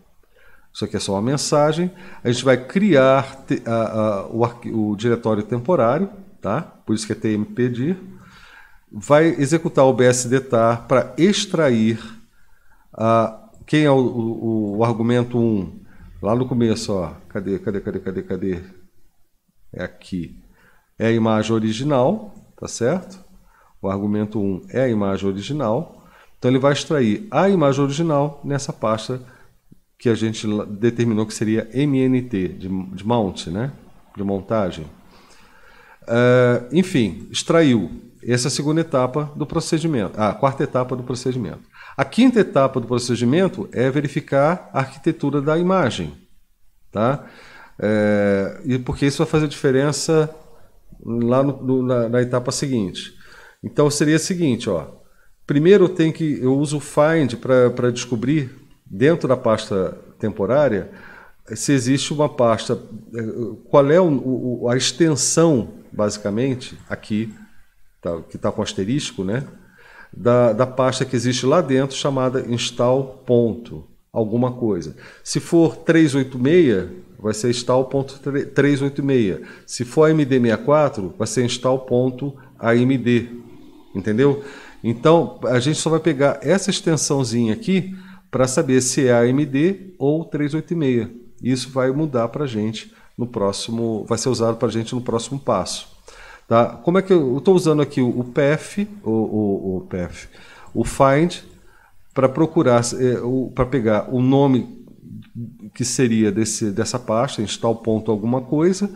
Isso aqui é só uma mensagem. A gente vai criar te, a, a, o, o, diretório temporário, tá? por isso que é tmpdir. Vai executar o bsdtar para extrair a, quem é o, o, o argumento 1, Lá no começo, ó. Cadê, cadê, cadê, cadê, cadê? É aqui. É a imagem original, tá certo? O argumento 1 é a imagem original. Então ele vai extrair a imagem original nessa pasta que a gente determinou que seria MNT, de, de mount, né? De montagem. Uh, enfim, extraiu. Essa é a segunda etapa do procedimento, ah, a quarta etapa do procedimento. A quinta etapa do procedimento é verificar a arquitetura da imagem, tá? É, e porque isso vai fazer diferença lá no, no, na, na, etapa seguinte. Então seria o seguinte, ó. Primeiro tem que eu uso o find para descobrir dentro da pasta temporária se existe uma pasta, é, qual é o, o, a extensão basicamente aqui tá, que está com asterisco, né? da, da pasta que existe lá dentro chamada install ponto alguma coisa. Se for 386, vai ser install.386. Se for AMD64, vai ser install.amd. Entendeu? Então, a gente só vai pegar essa extensãozinha aqui para saber se é AMD ou 386. Isso vai mudar para a gente no próximo, vai ser usado para a gente no próximo passo. Tá? Como é que eu estou usando aqui o, PF, o, o, o, PF, o find para procurar, é, para pegar o nome que seria desse, dessa pasta, install ponto alguma coisa.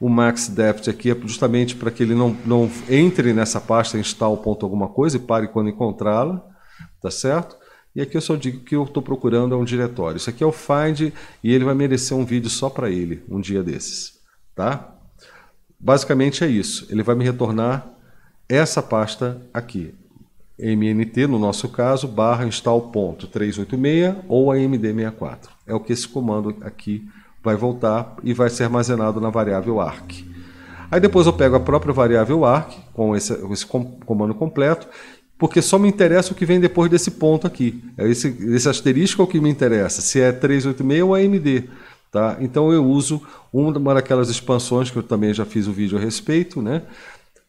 O max depth aqui é justamente para que ele não, não entre nessa pasta install ponto alguma coisa e pare quando encontrá-la, tá certo? E aqui eu só digo que eu estou procurando é um diretório. Isso aqui é o find e ele vai merecer um vídeo só para ele, um dia desses, tá? Basicamente é isso. Ele vai me retornar essa pasta aqui. MNT, no nosso caso, barra install.386 ou AMD64. É o que esse comando aqui vai voltar e vai ser armazenado na variável arc. Aí depois eu pego a própria variável arc com esse, esse comando completo, porque só me interessa o que vem depois desse ponto aqui. É esse, esse asterisco é o que me interessa, se é 386 ou AMD. Tá? Então eu uso uma daquelas expansões que eu também já fiz um vídeo a respeito, né?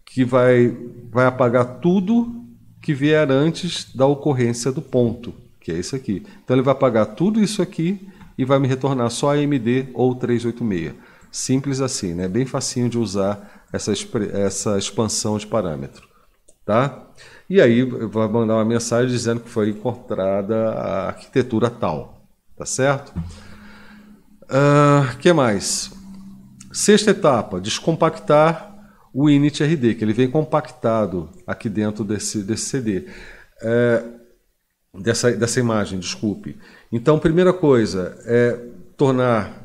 que vai, vai apagar tudo que vier antes da ocorrência do ponto, que é isso aqui. Então ele vai apagar tudo isso aqui e vai me retornar só AMD ou 386. Simples assim, né? bem facinho de usar essa, essa expansão de parâmetro. Tá? E aí vai mandar uma mensagem dizendo que foi encontrada a arquitetura tal, tá certo? O ah, que mais? Sexta etapa, descompactar o initrd, que ele vem compactado aqui dentro desse, desse CD. Uh, é, dessa, dessa imagem, desculpe. Então, primeira coisa é tornar...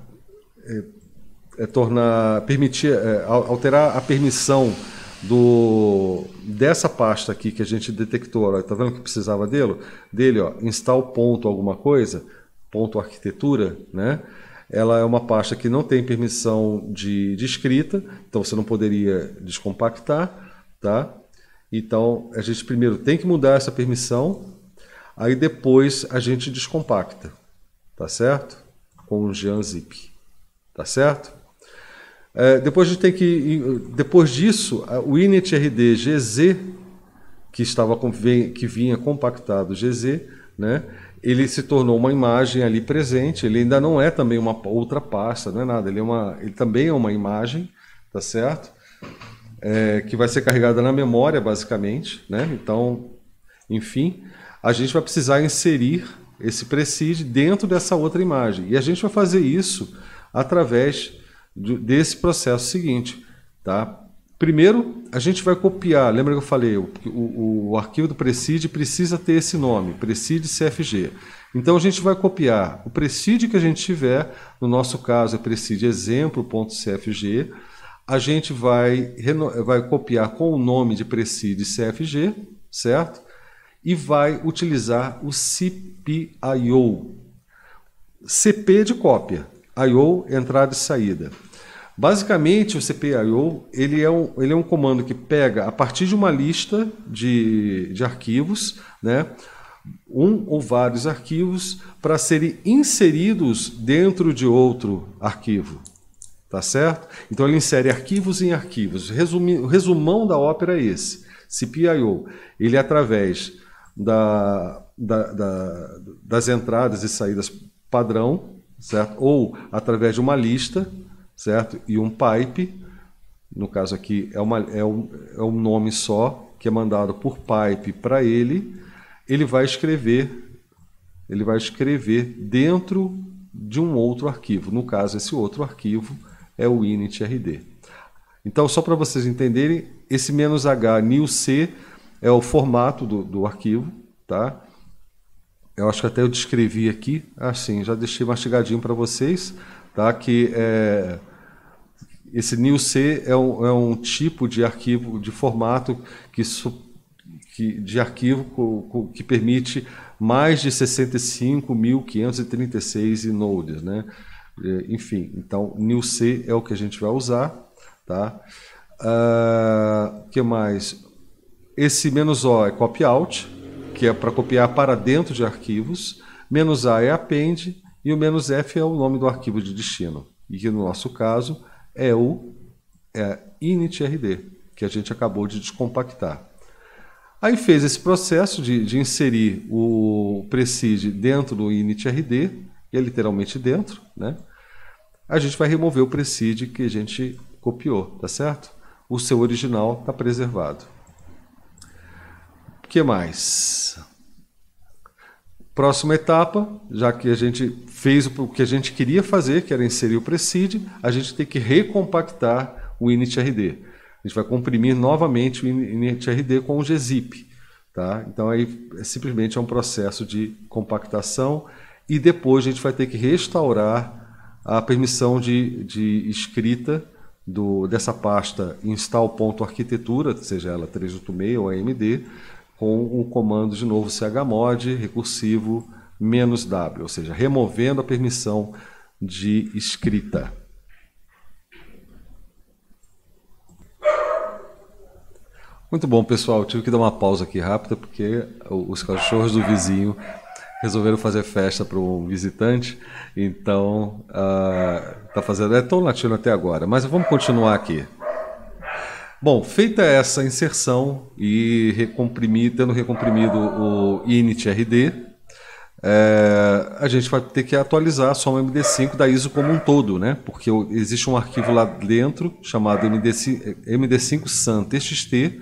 É, é tornar permitir é, alterar a permissão do dessa pasta aqui que a gente detectou, está tá vendo que precisava dele, dele, ó, install ponto alguma coisa, ponto arquitetura, né? Ela é uma pasta que não tem permissão de, de escrita, então você não poderia descompactar, tá? Então a gente primeiro tem que mudar essa permissão, aí depois a gente descompacta, tá certo? Com o Janzip, tá certo? É, depois a gente tem que, depois disso, o initrd GZ que estava que vinha compactado GZ, né? ele se tornou uma imagem ali presente, ele ainda não é também uma outra pasta, não é nada, ele, é uma, ele também é uma imagem, tá certo? É, que vai ser carregada na memória, basicamente, né? Então, enfim, a gente vai precisar inserir esse precide dentro dessa outra imagem. E a gente vai fazer isso através desse processo seguinte, tá? Primeiro, a gente vai copiar. Lembra que eu falei, o, o, o arquivo do Precid precisa ter esse nome, Precid CFG. Então a gente vai copiar o Precid que a gente tiver, no nosso caso é Precid exemplo.cfg. A gente vai, vai copiar com o nome de Precid CFG, certo? E vai utilizar o CPIO. CP de cópia, IO entrada e saída. Basicamente, o CPIO ele é, um, ele é um comando que pega a partir de uma lista de, de arquivos, né, um ou vários arquivos, para serem inseridos dentro de outro arquivo. Tá certo? Então ele insere arquivos em arquivos. Resumi, o resumão da ópera é esse. CPIO. Ele, através da, da, da, das entradas e saídas padrão, certo? ou através de uma lista, certo? E um pipe, no caso aqui é, uma, é, um, é um nome só, que é mandado por pipe para ele, ele vai escrever, ele vai escrever dentro de um outro arquivo. No caso, esse outro arquivo é o initrd. Então, só para vocês entenderem, esse "-h new c" é o formato do, do arquivo, tá? eu acho que até eu descrevi aqui, assim, já deixei mastigadinho para vocês, tá? Que é, esse NILC é um, é um tipo de arquivo, de formato que, que de arquivo que permite mais de 65.536 nodes, né? Enfim, então NILC é o que a gente vai usar, tá? O uh, ah, que mais? Esse menos "-o", é copy out, que é para copiar para dentro de arquivos, menos "-a", é append, e o menos "-f", é o nome do arquivo de destino. E que no nosso caso é o é initrd, que a gente acabou de descompactar. Aí fez esse processo de, de inserir o Precid dentro do initrd, e é literalmente dentro, né? A gente vai remover o Precid que a gente copiou, tá certo? O seu original está preservado. O que mais? Próxima etapa, já que a gente fez o que a gente queria fazer, que era inserir o Precid, a gente tem que recompactar o initrd. A gente vai comprimir novamente o initrd com o gzip. Tá? Então, aí, é simplesmente é um processo de compactação e depois a gente vai ter que restaurar a permissão de, de escrita do, dessa pasta install.arquitetura, seja ela 386 ou AMD, com o comando de novo chmod recursivo menos W, ou seja, removendo a permissão de escrita. Muito bom, pessoal. Tive que dar uma pausa aqui rápida porque os cachorros do vizinho resolveram fazer festa para um visitante. Então, está ah, fazendo. É tão latino até agora, mas vamos continuar aqui. Bom, feita essa inserção e recomprimir, tendo recomprimido o initrd, é, a gente vai ter que atualizar só o MD5 da ISO como um todo, né? Porque existe um arquivo lá dentro chamado MD5, MD5 SAN TXT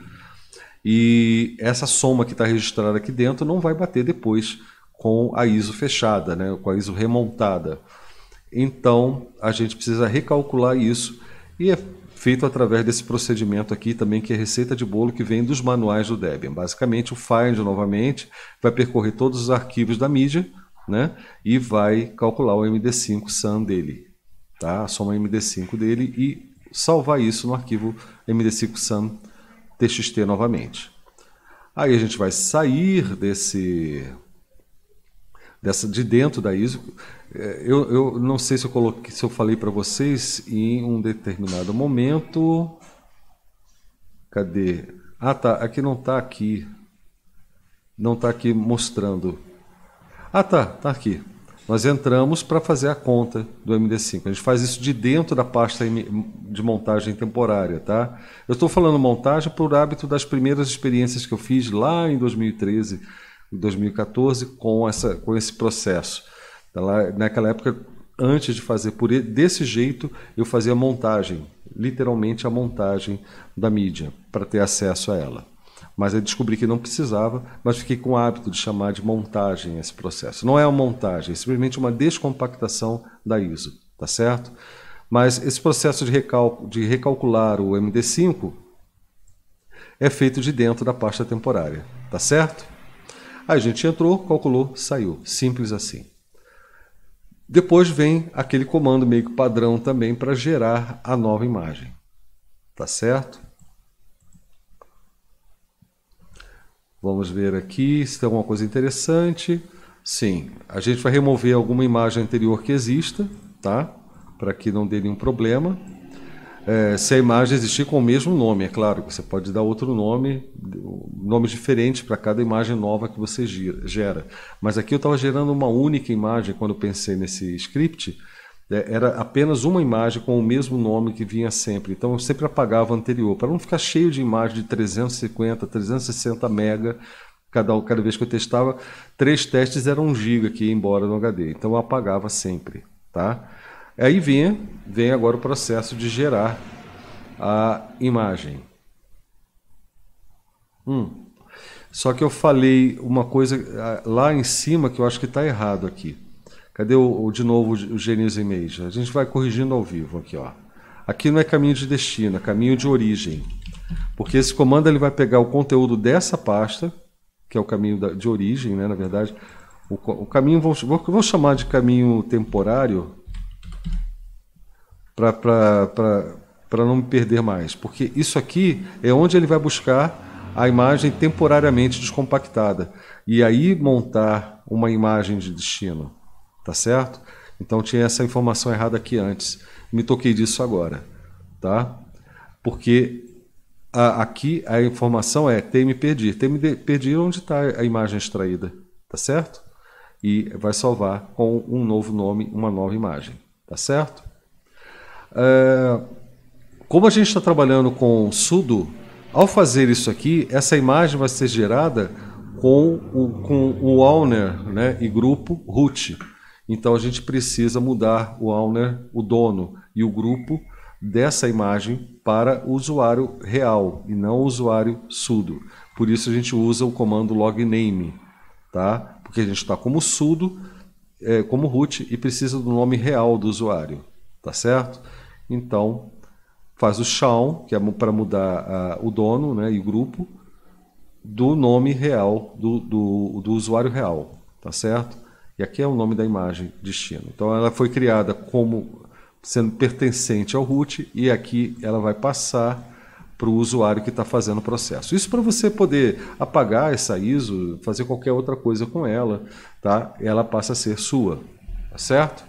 e essa soma que está registrada aqui dentro não vai bater depois com a ISO fechada, né? Com a ISO remontada. Então a gente precisa recalcular isso e é feito através desse procedimento aqui também, que é receita de bolo que vem dos manuais do Debian. Basicamente, o find novamente vai percorrer todos os arquivos da mídia né, e vai calcular o MD5 SAN dele, tá? a soma MD5 dele e salvar isso no arquivo MD5 SAN TXT novamente. Aí a gente vai sair desse dessa de dentro da ISO é, eu, eu não sei se eu coloquei, se eu falei para vocês em um determinado momento. Cadê? Ah, tá. Aqui não está aqui. Não está aqui mostrando. Ah, tá. Tá aqui. Nós entramos para fazer a conta do MD5. A gente faz isso de dentro da pasta de montagem temporária, tá? Eu estou falando montagem por hábito das primeiras experiências que eu fiz lá em 2013, 2014 com essa com esse processo. Ela, naquela época, antes de fazer por desse jeito, eu fazia montagem, literalmente a montagem da mídia, para ter acesso a ela. Mas eu descobri que não precisava, mas fiquei com o hábito de chamar de montagem esse processo. Não é uma montagem, é simplesmente uma descompactação da ISO, tá certo? Mas esse processo de, recal de recalcular o MD5 é feito de dentro da pasta temporária, tá certo? Aí a gente entrou, calculou, saiu. Simples assim. Depois vem aquele comando meio que padrão também para gerar a nova imagem. Tá certo? Vamos ver aqui se tem alguma coisa interessante. Sim, a gente vai remover alguma imagem anterior que exista, tá? Para que não dê nenhum problema é, se a imagem existir com o mesmo nome. É claro que você pode dar outro nome, nomes diferentes para cada imagem nova que você gera. Mas aqui eu estava gerando uma única imagem quando pensei nesse script. É, era apenas uma imagem com o mesmo nome que vinha sempre. Então eu sempre apagava anterior, para não ficar cheio de imagens de 350, 360 mega cada, cada vez que eu testava, três testes eram 1 GB que ia embora no HD. Então eu apagava sempre, tá? Aí vem, vem agora o processo de gerar a imagem. Hum. Só que eu falei uma coisa ah, lá em cima que eu acho que está errado aqui. Cadê o, o, de novo o Genius Image? A gente vai corrigindo ao vivo aqui, ó. Aqui não é caminho de destino, é caminho de origem. Porque esse comando ele vai pegar o conteúdo dessa pasta, que é o caminho da, de origem, né, na verdade. O, o caminho, vou, vou, vou chamar de caminho temporário, para não me perder mais. Porque isso aqui é onde ele vai buscar a imagem temporariamente descompactada. E aí montar uma imagem de destino. Tá certo? Então tinha essa informação errada aqui antes. Me toquei disso agora. Tá? Porque a, aqui a informação é tem me perdi. Tem me perdido onde está a imagem extraída. Tá certo? E vai salvar com um novo nome, uma nova imagem. Tá certo? É, como a gente está trabalhando com sudo, ao fazer isso aqui, essa imagem vai ser gerada com o, com o owner né, e grupo root. Então a gente precisa mudar o owner, o dono e o grupo dessa imagem para o usuário real e não o usuário sudo. Por isso a gente usa o comando logname, tá? Porque a gente está como sudo, é, como root e precisa do nome real do usuário, tá certo? Então, faz o chão, que é para mudar uh, o dono né, e o grupo, do nome real, do, do, do, usuário real, tá certo? E aqui é o nome da imagem destino. Então, ela foi criada como sendo pertencente ao root e aqui ela vai passar para o usuário que está fazendo o processo. Isso para você poder apagar essa ISO, fazer qualquer outra coisa com ela, tá? Ela passa a ser sua, tá certo?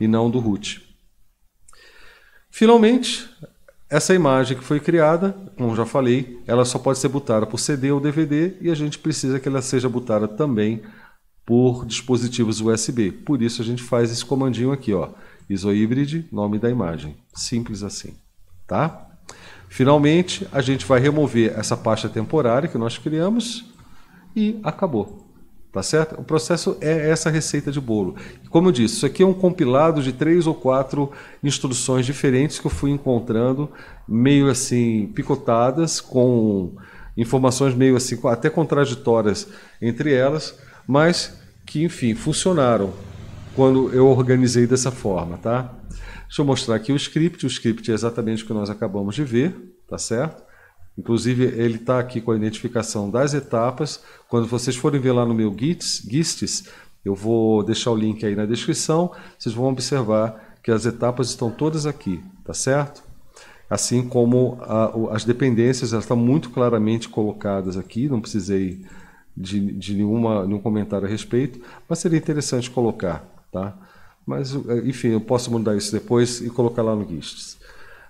E não do root. Finalmente, essa imagem que foi criada, como já falei, ela só pode ser botada por CD ou DVD e a gente precisa que ela seja botada também por dispositivos USB. Por isso a gente faz esse comandinho aqui, ó, iso-híbride, nome da imagem. Simples assim, tá? Finalmente, a gente vai remover essa pasta temporária que nós criamos e acabou. Tá certo? O processo é essa receita de bolo. Como eu disse, isso aqui é um compilado de três ou quatro instruções diferentes que eu fui encontrando, meio assim, picotadas, com informações meio assim, até contraditórias entre elas, mas que, enfim, funcionaram quando eu organizei dessa forma, tá? Deixa eu mostrar aqui o script. O script é exatamente o que nós acabamos de ver, tá certo? Inclusive, ele está aqui com a identificação das etapas. Quando vocês forem ver lá no meu Gits, eu vou deixar o link aí na descrição. Vocês vão observar que as etapas estão todas aqui, tá certo? Assim como a, as dependências, elas estão muito claramente colocadas aqui. Não precisei de, de nenhuma, nenhum comentário a respeito, mas seria interessante colocar, tá? Mas, enfim, eu posso mudar isso depois e colocar lá no Gists.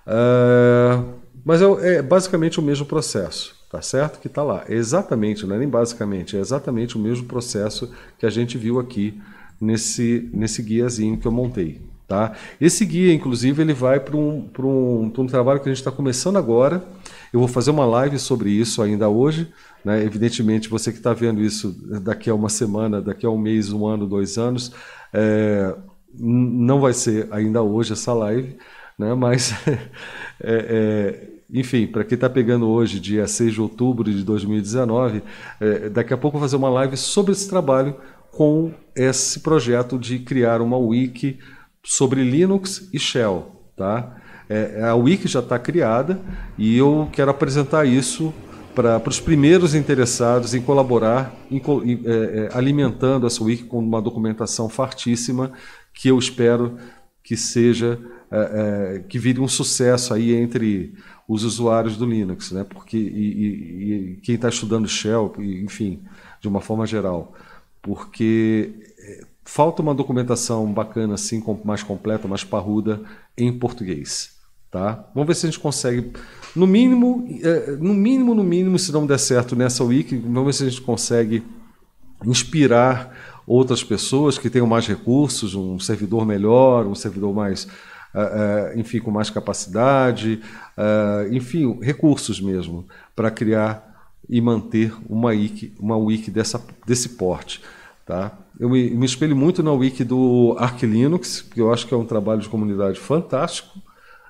Uh... Ah, mas é, é basicamente o mesmo processo, tá certo? Que está lá. É exatamente, não é nem basicamente, é exatamente o mesmo processo que a gente viu aqui nesse, nesse guiazinho que eu montei. Tá? Esse guia, inclusive, ele vai para um, um, um trabalho que a gente está começando agora. Eu vou fazer uma live sobre isso ainda hoje. Né? Evidentemente, você que está vendo isso daqui a uma semana, daqui a um mês, um ano, dois anos, é, não vai ser ainda hoje essa live, né? mas [laughs] é, é, enfim, para quem está pegando hoje, dia 6 de outubro de 2019, é, daqui a pouco eu vou fazer uma live sobre esse trabalho com esse projeto de criar uma wiki sobre Linux e Shell. Tá? É, é a wiki já está criada e eu quero apresentar isso para os primeiros interessados em colaborar, em, é, é, alimentando essa wiki com uma documentação fartíssima que eu espero que seja é, é, que vire um sucesso aí entre os usuários do Linux, né? Porque e, e, e quem está estudando Shell, enfim, de uma forma geral, porque é, falta uma documentação bacana assim, mais completa, mais parruda em português, tá? Vamos ver se a gente consegue, no mínimo, é, no mínimo, no mínimo, se não der certo nessa wiki, vamos ver se a gente consegue inspirar outras pessoas que tenham mais recursos, um servidor melhor, um servidor mais uh, enfim, com mais capacidade, ah, enfim, recursos mesmo para criar e manter uma wiki, uma wiki dessa, desse porte. Tá? Eu me, me espelho muito na wiki do Arch Linux, que eu acho que é um trabalho de comunidade fantástico,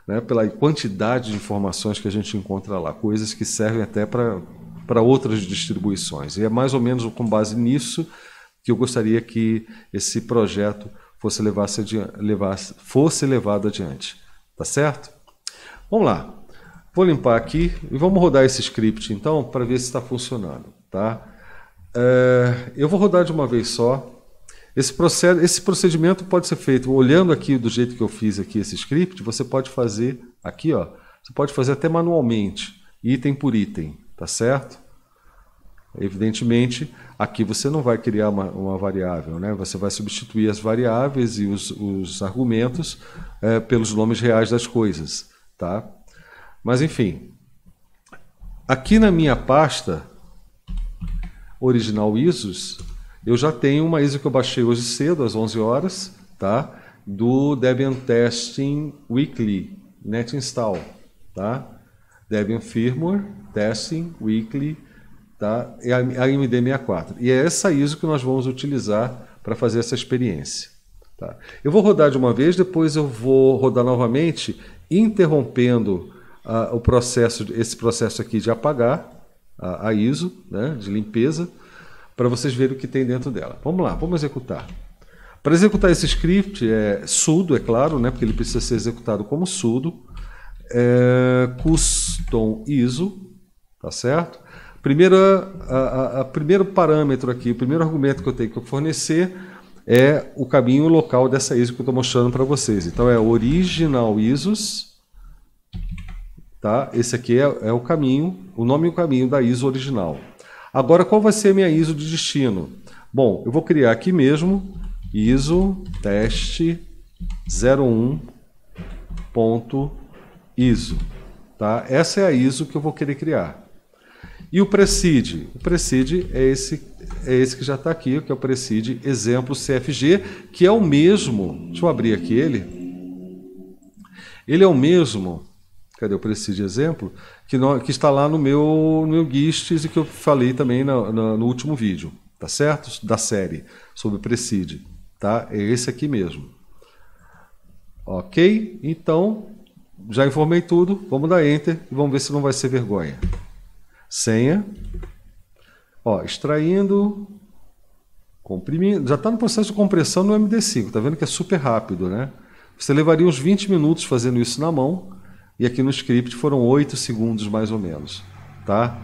né, pela quantidade de informações que a gente encontra lá, coisas que servem até para outras distribuições. E é mais ou menos com base nisso que eu gostaria que esse projeto fosse, levasse adiante, levasse, fosse levado adiante. Tá certo? Vamos lá. Vou limpar aqui e vamos rodar esse script então para ver se está funcionando. Tá? É, eu vou rodar de uma vez só. Esse, proced esse procedimento pode ser feito olhando aqui do jeito que eu fiz aqui esse script. Você pode fazer aqui, ó. Você pode fazer até manualmente, item por item, tá certo? Evidentemente, aqui você não vai criar uma, uma variável, né? você vai substituir as variáveis e os, os argumentos é, pelos nomes reais das coisas. Tá? Mas, enfim, aqui na minha pasta original ISOs, eu já tenho uma ISO que eu baixei hoje cedo, às 11 horas, tá? do Debian Testing Weekly Net Install. Tá? Debian Firmware Testing Weekly tá? é a AMD64. E é essa ISO que nós vamos utilizar para fazer essa experiência. Tá? Eu vou rodar de uma vez, depois eu vou rodar novamente, interrompendo uh, o processo, esse processo aqui de apagar a, a ISO, né, de limpeza, para vocês verem o que tem dentro dela. Vamos lá, vamos executar. Para executar esse script, é sudo, é claro, né, porque ele precisa ser executado como sudo, é, custom ISO, tá certo? Primeiro, a, a, a, primeiro parâmetro aqui, o primeiro argumento que eu tenho que fornecer é o caminho local dessa ISO que eu estou mostrando para vocês. Então é original ISOs, tá? Esse aqui é, é o caminho, o nome e o caminho da ISO original. Agora qual vai ser a minha ISO de destino? Bom, eu vou criar aqui mesmo ISO teste 01.ISO, tá? Essa é a ISO que eu vou querer criar. E o Preside? O Preside é esse, é esse que já está aqui, que é o Preside Exemplo CFG, que é o mesmo. Deixa eu abrir aqui ele. Ele é o mesmo. Cadê o Preside Exemplo? Que, no, que está lá no meu, no meu GISTs e que eu falei também no, no, no último vídeo, tá certo? Da série sobre Preside. Tá? É esse aqui mesmo. Ok? Então, já informei tudo. Vamos dar Enter e vamos ver se não vai ser vergonha senha. Ó, extraindo, comprimindo. Já está no processo de compressão no MD5, tá vendo que é super rápido, né? Você levaria uns 20 minutos fazendo isso na mão, e aqui no script foram 8 segundos mais ou menos, tá?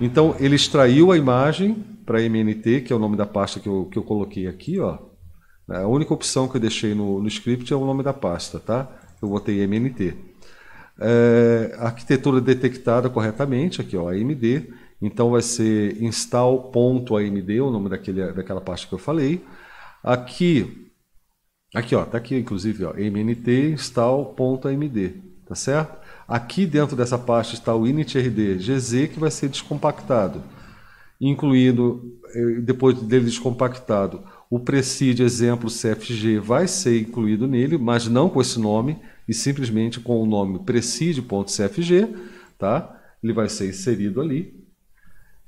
Então ele extraiu a imagem para MNT, que é o nome da pasta que eu, que eu coloquei aqui, ó. A única opção que eu deixei no, no script é o nome da pasta, tá? Eu botei MNT. É, arquitetura detectada corretamente, aqui ó, AMD. Então vai ser install.amd, o nome daquele, daquela parte que eu falei. Aqui, aqui ó, tá aqui inclusive, ó, mnt install.amd, tá certo? Aqui dentro dessa parte está o initrd gz que vai ser descompactado, incluindo eh, depois dele descompactado, o precede exemplo CFG vai ser incluído nele, mas não com esse nome, e simplesmente com o nome preside.cfg, tá? Ele vai ser inserido ali.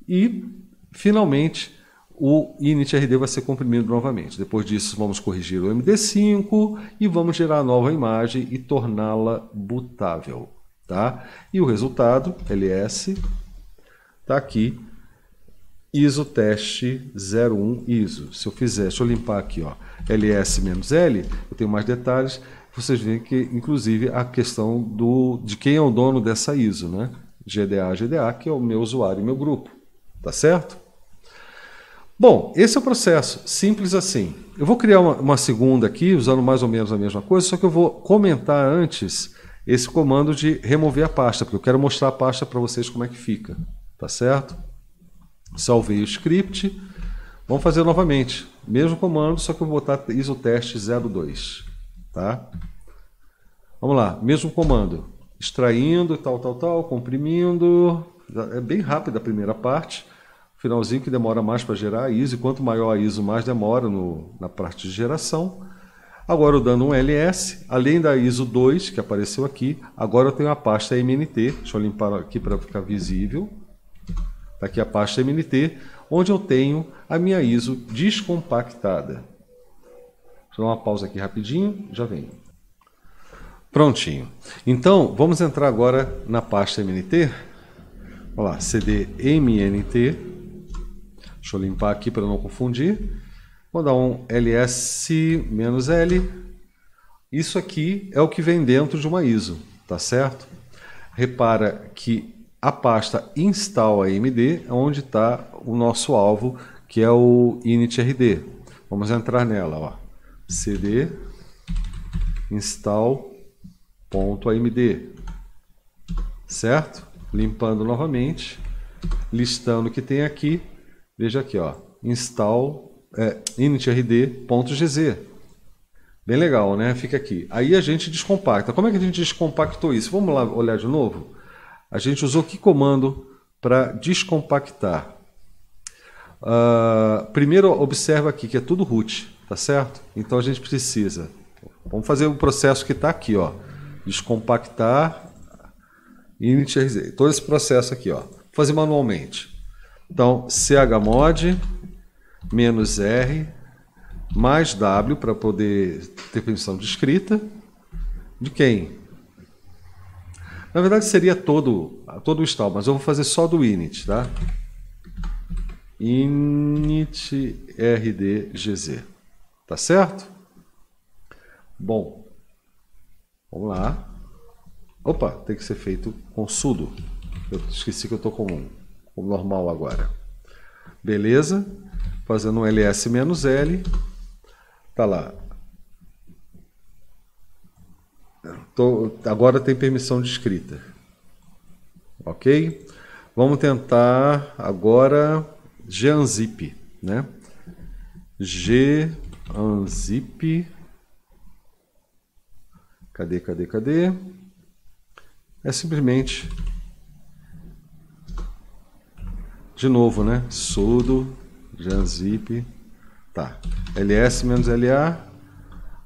E finalmente o initrd vai ser comprimido novamente. Depois disso, vamos corrigir o MD5 e vamos gerar a nova imagem e torná-la bootável, tá? E o resultado, ls, está aqui, ISO teste 01 ISO. Se eu fizer, deixa eu limpar aqui, ó, ls-l, eu tenho mais detalhes, vocês veem que, inclusive, a questão do, de quem é o dono dessa ISO, né? GDA, GDA, que é o meu usuário e meu grupo. Tá certo? Bom, esse é o processo, simples assim. Eu vou criar uma, uma, segunda aqui, usando mais ou menos a mesma coisa, só que eu vou comentar antes esse comando de remover a pasta, porque eu quero mostrar a pasta para vocês como é que fica, tá certo? Salvei o script, vamos fazer novamente, mesmo comando, só que eu vou botar ISO teste 02. Tá? Vamos lá, mesmo comando. Extraindo, tal, tal, tal, comprimindo. É bem rápida a primeira parte. Finalzinho que demora mais para gerar a ISO. quanto maior a ISO, mais demora no, na parte de geração. Agora eu dando um LS, além da ISO 2 que apareceu aqui, agora eu tenho a pasta MNT. Deixa eu limpar aqui para ficar visível. Está aqui a pasta MNT, onde eu tenho a minha ISO descompactada. Deixa dar uma pausa aqui rapidinho, já venho. Prontinho. Então, vamos entrar agora na pasta MNT. Olha lá, CD MNT. Deixa eu limpar aqui para não confundir. Vou dar um ls-l. Isso aqui é o que vem dentro de uma ISO, tá certo? Repara que a pasta install AMD é onde está o nosso alvo, que é o initrd. Vamos entrar nela, ó cd install.amd, certo? Limpando novamente, listando o que tem aqui, veja aqui, ó, install é, initrd.gz. Bem legal, né? Fica aqui. Aí a gente descompacta. Como é que a gente descompactou isso? Vamos lá olhar de novo? A gente usou que comando para descompactar? Uh, primeiro, observa aqui que é tudo root. Tá certo? Então a gente precisa. Vamos fazer o um processo que está aqui, ó. Descompactar e initializar. Todo esse processo aqui, ó. fazer manualmente. Então, chmod menos R mais W para poder ter permissão de escrita. De quem? Na verdade seria todo, todo o install, mas eu vou fazer só do init, tá? init rdgz. Tá certo? Bom, vamos lá. Opa, tem que ser feito com sudo. Eu esqueci que eu estou com o normal agora. Beleza? Fazendo um ls-l. Tá lá. Tô, agora tem permissão de escrita. Ok? Vamos tentar agora Geanzip, né? G Unzip. Cadê, cadê, cadê? É simplesmente. De novo, né? Sudo, janzip. Tá. ls la.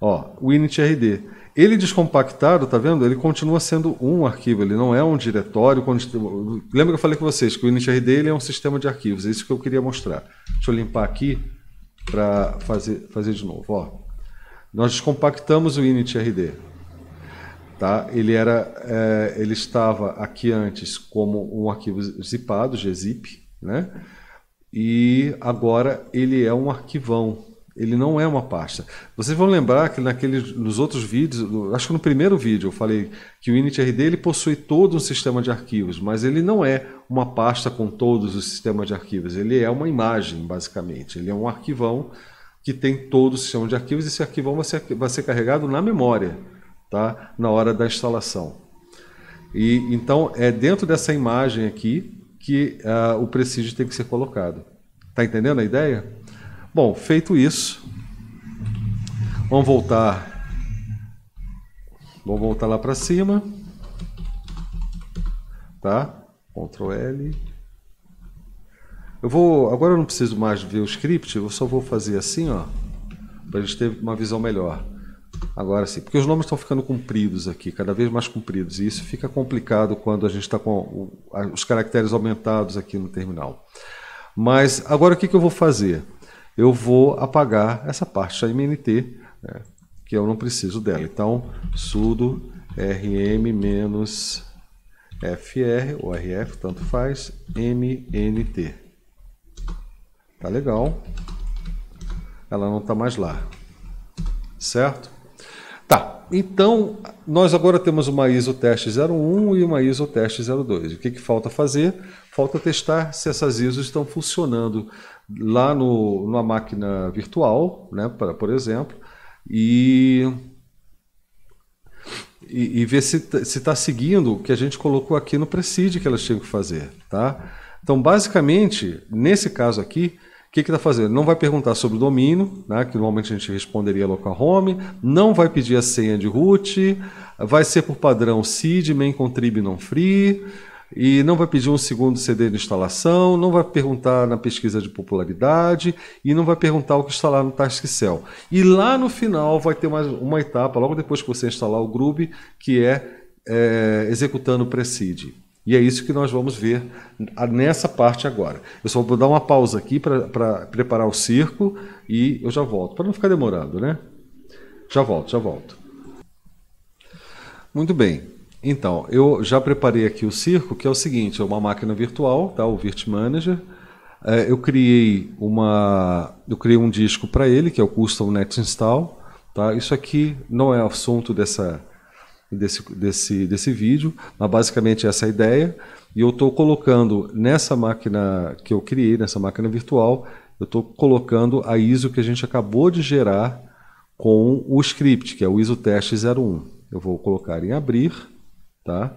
Ó, o initrd. Ele descompactado, tá vendo? Ele continua sendo um arquivo, ele não é um diretório. Lembra que eu falei com vocês que o initrd ele é um sistema de arquivos, é isso que eu queria mostrar. Deixa eu limpar aqui para fazer, fazer de novo. Ó, nós descompactamos o init-rd. Tá? Ele, era, é, ele estava aqui antes como um arquivo zipado, gzip, né? e agora ele é um arquivão ele não é uma pasta. Vocês vão lembrar que naqueles, nos outros vídeos, acho que no primeiro vídeo eu falei que o initrd ele possui todo um sistema de arquivos, mas ele não é uma pasta com todos os sistemas de arquivos. Ele é uma imagem, basicamente. Ele é um arquivão que tem todo o sistema de arquivos e esse arquivão vai ser, vai ser carregado na memória, tá? na hora da instalação. E Então, é dentro dessa imagem aqui que uh, o Prestige tem que ser colocado. Está entendendo a ideia? Bom, feito isso, vamos voltar. Vamos voltar lá para cima. Tá? Ctrl L. Eu vou, agora eu não preciso mais ver o script, eu só vou fazer assim, ó, para a gente ter uma visão melhor. Agora sim, porque os nomes estão ficando compridos aqui, cada vez mais compridos, e isso fica complicado quando a gente está com os caracteres aumentados aqui no terminal. Mas agora o que, que eu vou fazer? eu vou apagar essa parte da MNT, né, que eu não preciso dela. Então, sudo rm-fr ou rf, tanto faz, mnt. Tá legal. Ela não está mais lá. Certo? Tá. Então, nós agora temos uma ISO teste 01 e uma ISO teste 02. O que, que falta fazer? Falta testar se essas ISOs estão funcionando lá no, numa máquina virtual, né, pra, por exemplo, e, e, e ver se está tá seguindo o que a gente colocou aqui no Preside que elas tinham que fazer. Tá? Então, basicamente, nesse caso aqui, o que está fazendo? Não vai perguntar sobre o domínio, né, que normalmente a gente responderia local home, não vai pedir a senha de root, vai ser por padrão seed, main contrib non free, e não vai pedir um segundo CD de instalação, não vai perguntar na pesquisa de popularidade e não vai perguntar o que instalar no TaskCell. E lá no final vai ter mais uma etapa, logo depois que você instalar o Groove, que é, é executando o Precide. E é isso que nós vamos ver nessa parte agora. Eu só vou dar uma pausa aqui para preparar o circo e eu já volto, para não ficar demorando, né? Já volto, já volto. Muito bem. Então, eu já preparei aqui o circo, que é o seguinte: é uma máquina virtual, tá? O Virt Manager. É, eu criei uma, eu criei um disco para ele, que é o Custom Net Install, tá? Isso aqui não é assunto dessa desse desse desse vídeo, mas basicamente essa é a ideia. E eu estou colocando nessa máquina que eu criei, nessa máquina virtual, eu estou colocando a ISO que a gente acabou de gerar com o script, que é o ISO teste 01. Eu vou colocar em abrir. Tá?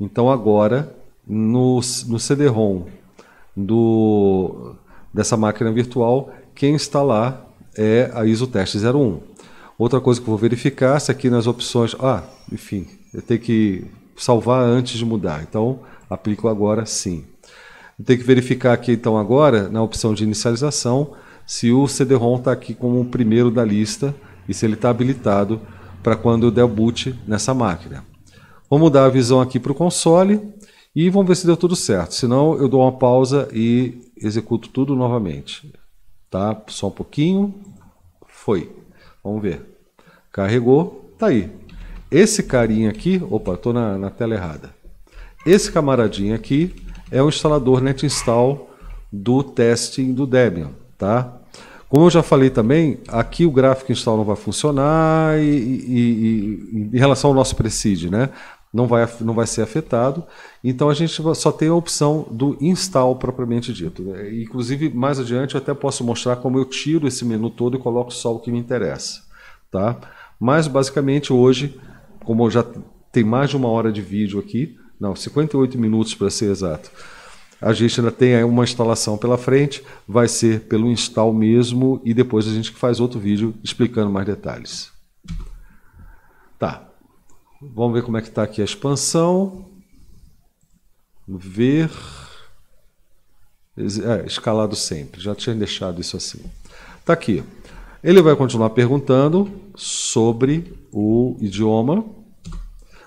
Então agora, no, no CD-ROM dessa máquina virtual, quem está lá é a ISO teste 01. Outra coisa que eu vou verificar se aqui nas opções. Ah, enfim, eu tenho que salvar antes de mudar. Então, aplico agora sim. Eu tenho que verificar aqui, então, agora, na opção de inicialização, se o CD-ROM está aqui como o primeiro da lista e se ele está habilitado para quando eu der o boot nessa máquina. Vamos mudar a visão aqui para o console e vamos ver se deu tudo certo. Senão eu dou uma pausa e executo tudo novamente. Tá? Só um pouquinho. Foi. Vamos ver. Carregou. Tá aí. Esse carinha aqui, opa, estou na, na tela errada. Esse camaradinho aqui é o instalador NetInstall do testing do Debian, tá? Como eu já falei também, aqui o gráfico install não vai funcionar e, e, e, em relação ao nosso Prestige, né? não vai, não vai ser afetado. Então a gente só tem a opção do install propriamente dito. É, inclusive, mais adiante eu até posso mostrar como eu tiro esse menu todo e coloco só o que me interessa. Tá? Mas basicamente hoje, como já tem mais de uma hora de vídeo aqui, não, 58 minutos para ser exato. A gente ainda tem uma instalação pela frente, vai ser pelo install mesmo e depois a gente faz outro vídeo explicando mais detalhes. Tá, Vamos ver como é que está aqui a expansão. Ver. É, escalado sempre. Já tinha deixado isso assim. Está aqui. Ele vai continuar perguntando sobre o idioma,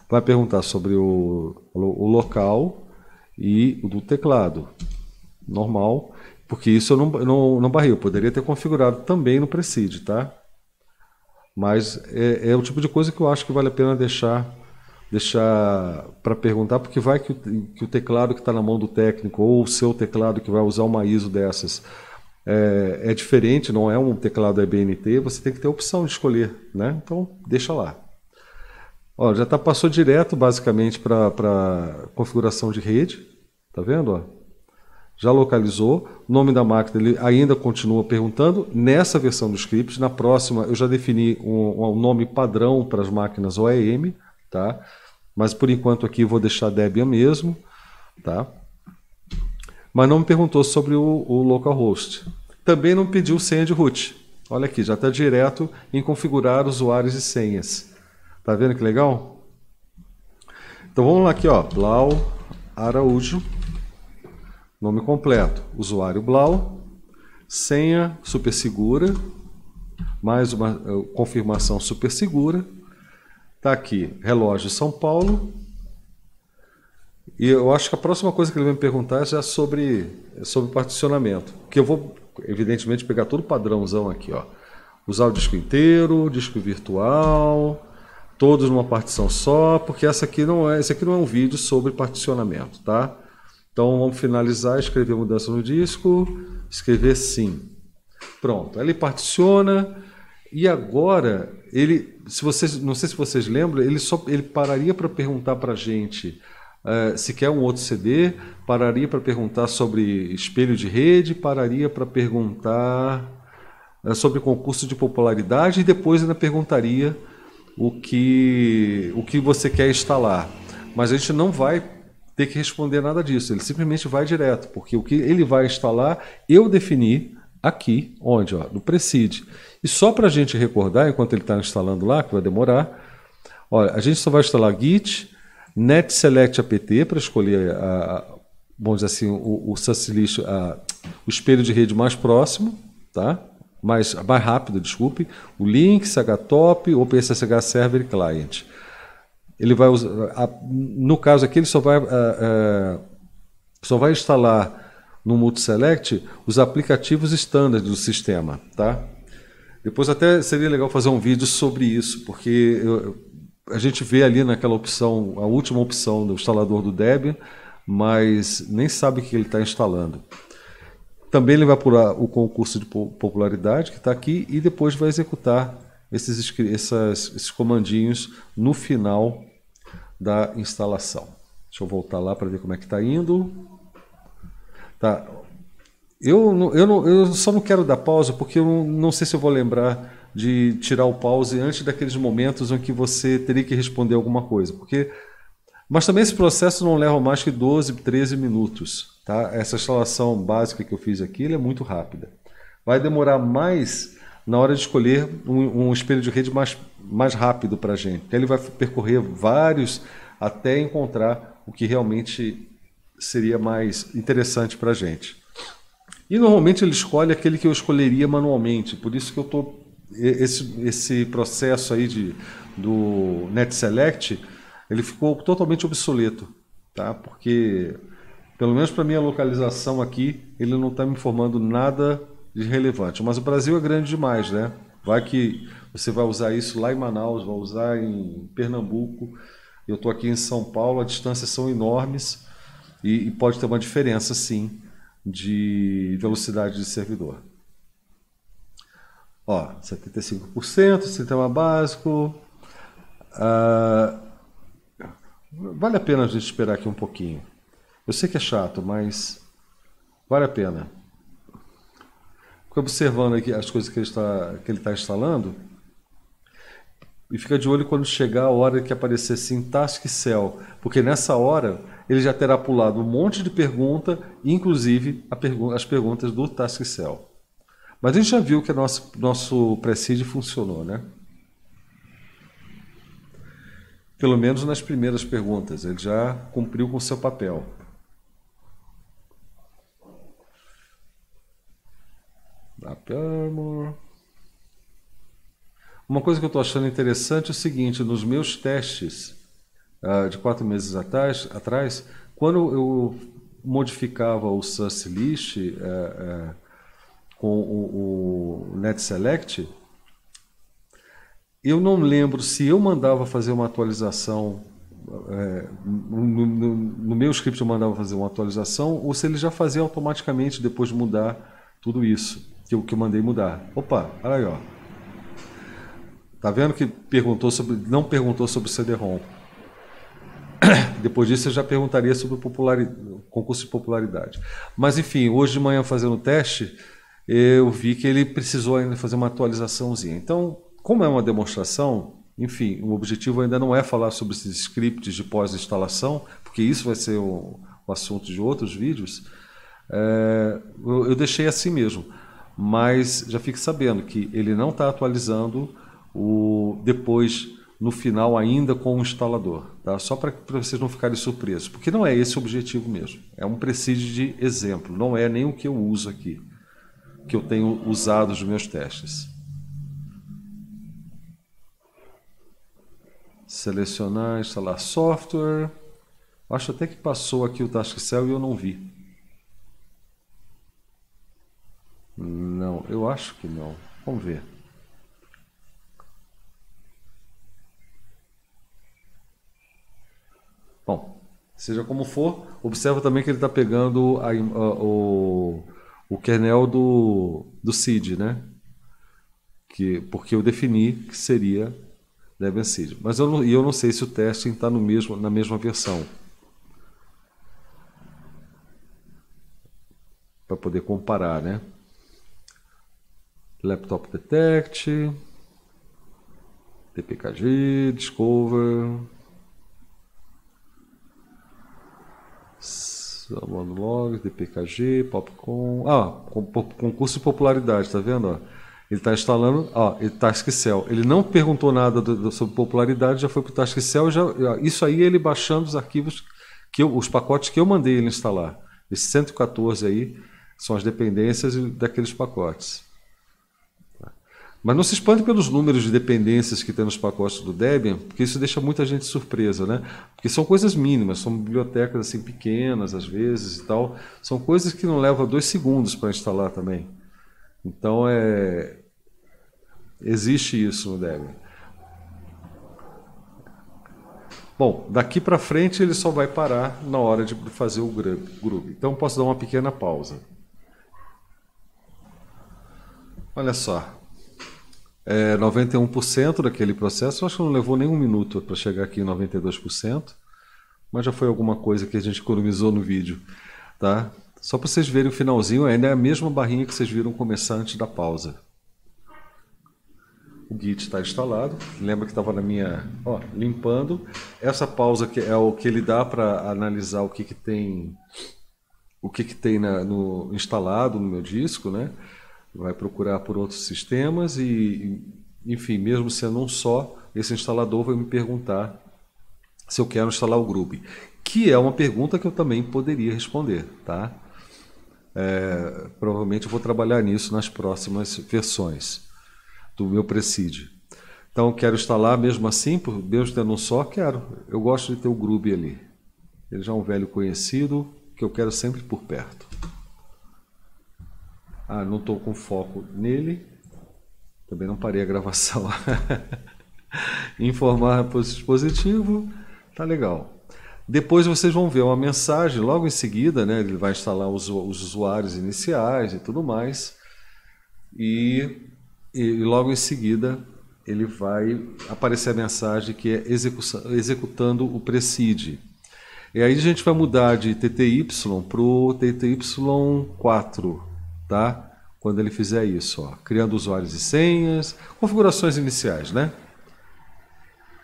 vai perguntar sobre o, o local e o do teclado. Normal, porque isso eu não, não, não barrei. Eu poderia ter configurado também no Preside, tá? Mas é, é o tipo de coisa que eu acho que vale a pena deixar deixar para perguntar, porque vai que o, que o teclado que está na mão do técnico ou o seu teclado que vai usar uma ISO dessas é, é, diferente, não é um teclado EBNT, você tem que ter a opção de escolher, né? Então, deixa lá. Ó, já tá, passou direto, basicamente, para configuração de rede, tá vendo? Ó? já localizou, o nome da máquina ele ainda continua perguntando. Nessa versão do script, na próxima eu já defini um, um nome padrão para as máquinas OEM, tá? Mas por enquanto aqui vou deixar Debian mesmo, tá? Mas não me perguntou sobre o, o localhost. Também não pediu senha de root. Olha aqui, já está direto em configurar usuários e senhas. Tá vendo que legal? Então vamos lá aqui, ó, Blau Araújo. Nome completo, usuário Blau, senha supersegura, mais uma uh, confirmação supersegura. Está aqui, relógio São Paulo. E eu acho que a próxima coisa que ele vai me perguntar é já sobre, é sobre particionamento. Que eu vou, evidentemente, pegar todo o padrãozão aqui. Ó. Usar o disco inteiro, disco virtual, todos numa partição só, porque essa aqui não é, esse aqui não é um vídeo sobre particionamento, tá? Então vamos finalizar, escrever mudança no disco, escrever sim. Pronto. Ele particiona e agora ele, se vocês, não sei se vocês lembram, ele só ele pararia para perguntar para a gente uh, se quer um outro CD, pararia para perguntar sobre espelho de rede, pararia para perguntar uh, sobre concurso de popularidade e depois ainda perguntaria o que o que você quer instalar. Mas a gente não vai ter que responder nada disso. Ele simplesmente vai direto, porque o que ele vai instalar, eu defini aqui, onde? Ó, no Preside. E só para a gente recordar, enquanto ele está instalando lá, que vai demorar, olha, a gente só vai instalar Git, net select apt para escolher a, vamos dizer assim, o, o, list, a, o espelho de rede mais próximo, tá? mais, mais rápido, desculpe, o link, chtop, OpenSSH Server Client ele vai usar, a, no caso aqui ele só vai, a, só vai instalar no Multiselect os aplicativos standard do sistema, tá? Depois até seria legal fazer um vídeo sobre isso, porque eu, a gente vê ali naquela opção, a última opção do instalador do Debian, mas nem sabe o que ele está instalando. Também ele vai apurar o concurso de popularidade que está aqui e depois vai executar esses, esses, esses comandinhos no final da instalação. Deixa eu voltar lá para ver como é que está indo. Tá. Eu, não, eu, não, eu só não quero dar pausa porque eu não, sei se eu vou lembrar de tirar o pause antes daqueles momentos em que você teria que responder alguma coisa. Porque mas também esse processo não leva mais que 12, 13 minutos. Tá? Essa instalação básica que eu fiz aqui é muito rápida. Vai demorar mais na hora de escolher um, um espelho de rede mais, mais rápido para a gente. Então, ele vai percorrer vários até encontrar o que realmente seria mais interessante para a gente. E normalmente ele escolhe aquele que eu escolheria manualmente, por isso que eu estou. Esse, esse processo aí de, do Net Select ele ficou totalmente obsoleto, tá? porque, pelo menos para minha localização aqui, ele não está me informando nada de relevante. Mas o Brasil é grande demais, né? Vai que você vai usar isso lá em Manaus, vai usar em Pernambuco. Eu estou aqui em São Paulo, as distâncias são enormes e, e pode ter uma diferença, sim, de velocidade de servidor. Ó, 75%, sistema básico. Ah, vale a pena a gente esperar aqui um pouquinho. Eu sei que é chato, mas vale a pena. Fica observando aqui as coisas que ele está, que ele está instalando. E fica de olho quando chegar a hora que aparecer assim, Task Cell. Porque nessa hora ele já terá pulado um monte de pergunta, inclusive pergu as perguntas do Task Cell. Mas a gente já viu que nosso, nosso Precide funcionou, né? Pelo menos nas primeiras perguntas, ele já cumpriu com o seu papel. Armor. Uma coisa que eu estou achando interessante é o seguinte, nos meus testes uh, de quatro meses atrás, atrás, quando eu modificava o Sus List uh, uh, com o, o eu não lembro se eu mandava fazer uma atualização é, no, no, no, meu script eu mandava fazer uma atualização ou se ele já fazia automaticamente depois de mudar tudo isso que eu, que eu mandei mudar. Opa, olha aí, ó. Tá vendo que perguntou sobre, não perguntou sobre CD-ROM. [coughs] Depois disso eu já perguntaria sobre popularidade, concurso de popularidade. Mas enfim, hoje de manhã fazendo o teste, eu vi que ele precisou ainda fazer uma atualizaçãozinha. Então, como é uma demonstração, enfim, o objetivo ainda não é falar sobre esses scripts de pós-instalação, porque isso vai ser o, o assunto de outros vídeos. É, eu, eu deixei assim mesmo mas já fique sabendo que ele não está atualizando o depois no final ainda com o instalador, tá? Só para vocês não ficarem surpresos, porque não é esse o objetivo mesmo. É um presídio de exemplo, não é nem o que eu uso aqui, que eu tenho usado nos meus testes. Selecionar, instalar software. Acho até que passou aqui o Task Cell e eu não vi. Não, eu acho que não. Vamos ver. Bom, seja como for, observa também que ele está pegando a, a, o, o kernel do, do seed, né? Que, porque eu defini que seria Debian seed. Mas eu não, eu não sei se o testing está mesmo, na mesma versão. Para poder comparar, né? Laptop Detect, TPKG, Discover, Summon Log, DPKG, Popcom. Ah, concurso de popularidade, tá vendo? Ele está instalando, ó, ele tá Task Cell. Ele não perguntou nada do, do, sobre popularidade, já foi para o Task Cell. Já, isso aí ele baixando os arquivos, que eu, os pacotes que eu mandei ele instalar. Esses 114 aí são as dependências daqueles pacotes. Mas não se espante pelos números de dependências que tem nos pacotes do Debian, porque isso deixa muita gente surpresa, né? Porque são coisas mínimas, são bibliotecas assim pequenas às vezes e tal, são coisas que não levam dois segundos para instalar também. Então é existe isso no Debian. Bom, daqui para frente ele só vai parar na hora de fazer o grub. Então posso dar uma pequena pausa. Olha só, é, 91% daquele processo. acho que não levou nem um minuto para chegar aqui em 92%, mas já foi alguma coisa que a gente economizou no vídeo. Tá? Só para vocês verem o finalzinho, ainda é a mesma barrinha que vocês viram começar antes da pausa. O Git está instalado. Lembra que estava na minha. Ó, limpando. Essa pausa que é o que ele dá para analisar o que, que tem. O que, que tem na, no, instalado no meu disco, né? vai procurar por outros sistemas e, enfim, mesmo sendo um só, esse instalador vai me perguntar se eu quero instalar o Groovy, que é uma pergunta que eu também poderia responder, tá? É, provavelmente eu vou trabalhar nisso nas próximas versões do meu Preside. Então, quero instalar mesmo assim, por Deus tendo um só, quero. Eu gosto de ter o Groovy ali. Ele já é um velho conhecido que eu quero sempre por perto. Ah, não estou com foco nele. Também não parei a gravação. [laughs] Informar o dispositivo, tá legal. Depois vocês vão ver uma mensagem logo em seguida, né? Ele vai instalar os, os usuários iniciais e tudo mais. E, e logo em seguida ele vai aparecer a mensagem que é executando o Precide. E aí a gente vai mudar de TTY para o TTY4 tá? Quando ele fizer isso, ó, criando usuários e senhas, configurações iniciais, né?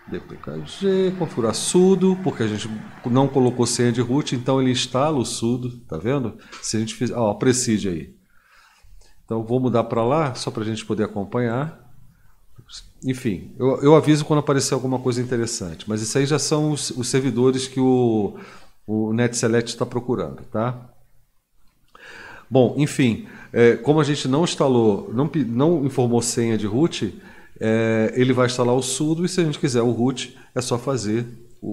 dpkg, configurar sudo, porque a gente não colocou senha de root, então ele instala o sudo, tá vendo? Se a gente fizer, ó, preside aí. Então vou mudar para lá, só para a gente poder acompanhar. Enfim, eu, eu, aviso quando aparecer alguma coisa interessante, mas isso aí já são os, os servidores que o, o NetSelect está procurando, tá? Bom, enfim, é, como a gente não instalou, não, não informou senha de root, é, ele vai instalar o sudo e se a gente quiser o root, é só fazer o,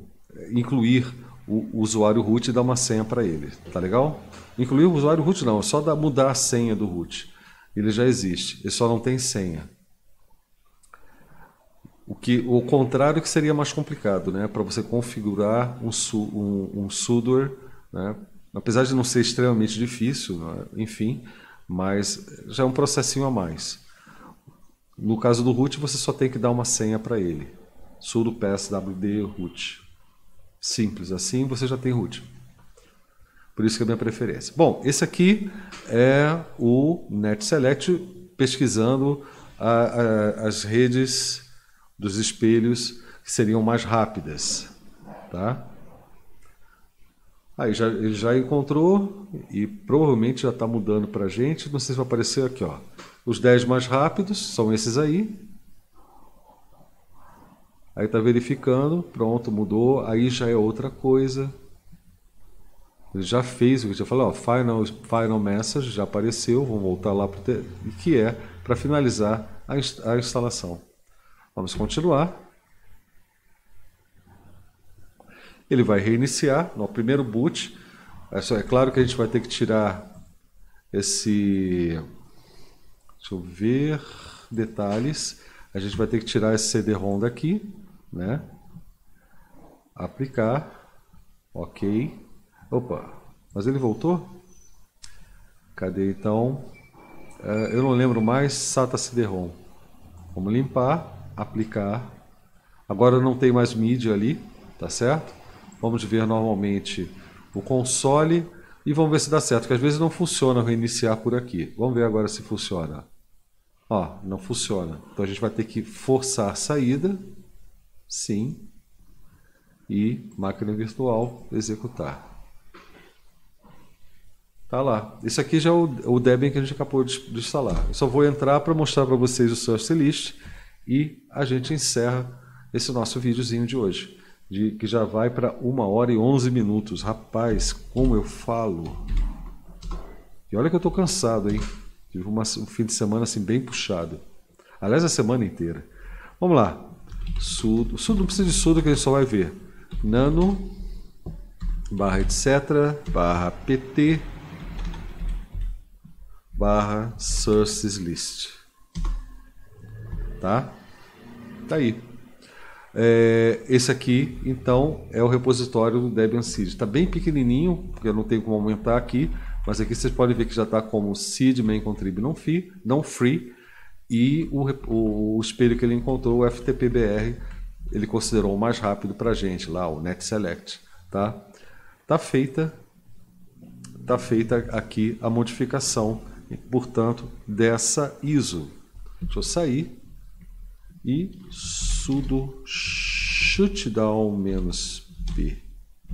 o, o incluir o, o, usuário root e dar uma senha para ele, tá legal? Incluir o usuário root não, é só dar, mudar a senha do root. Ele já existe, ele só não tem senha. O, que, o contrário que seria mais complicado, né? Para você configurar um, um, um sudoer né? apesar de não ser extremamente difícil, enfim, mas já é um processinho a mais. No caso do root, você só tem que dar uma senha para ele. sudo pswd root. Simples assim, você já tem root. Por isso que é a minha preferência. Bom, esse aqui é o NetSelect pesquisando a, a, as redes dos espelhos que seriam mais rápidas. Tá? Aí já, ele já encontrou e provavelmente já está mudando para a gente. Não sei se vai aparecer aqui, ó. Os 10 mais rápidos são esses aí. Aí está verificando, pronto, mudou. Aí já é outra coisa. Ele já fez o que eu falei, ó, final, final message já apareceu. Vamos voltar lá para o que é para finalizar a, inst a instalação. Vamos continuar. Ele vai reiniciar no primeiro boot. É, só, é claro que a gente vai ter que tirar esse. Deixa eu ver. Detalhes. A gente vai ter que tirar esse CD-ROM daqui, né? Aplicar. Ok. Opa, mas ele voltou? Cadê então? É, eu não lembro mais SATA CD-ROM. Vamos limpar, aplicar. Agora não tem mais mídia ali, tá certo? Vamos ver normalmente o console e vamos ver se dá certo, que às vezes não funciona reiniciar por aqui. Vamos ver agora se funciona. Ó, não funciona. Então a gente vai ter que forçar a saída. Sim. E máquina virtual executar. Tá lá. Isso aqui já é o, Debian que a gente acabou de, de instalar. Eu só vou entrar para mostrar para vocês o source list e a gente encerra esse nosso videozinho de hoje de, que já vai para uma hora e onze minutos. Rapaz, como eu falo. E olha que eu estou cansado, hein? Tive uma, um fim de semana assim bem puxado. Aliás, a semana inteira. Vamos lá. Sudo. Sudo não precisa de sudo que a gente só vai ver. Nano barra etc barra pt barra sources list. Tá? Tá aí. É, esse aqui, então, é o repositório do Debian Seed. Está bem pequenininho, porque eu não tenho como aumentar aqui, mas aqui vocês podem ver que já está como seed main contrib não free, não free e o, o, espelho que ele encontrou, o FTPBR, ele considerou o mais rápido para a gente lá, o net select, tá? Tá feita, tá feita aqui a modificação, portanto, dessa ISO. Deixa eu sair e sudo shutdown menos p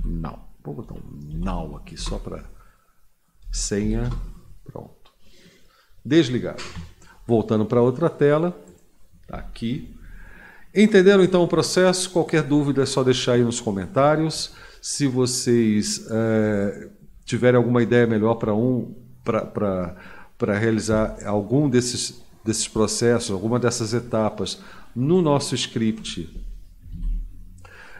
não. Vou botar um não aqui só para senha. Pronto. Desligado. Voltando para outra tela, tá aqui. Entenderam então o processo? Qualquer dúvida é só deixar aí nos comentários. Se vocês é, tiverem alguma ideia melhor para um, para realizar algum desses, desses processos, alguma dessas etapas, no nosso script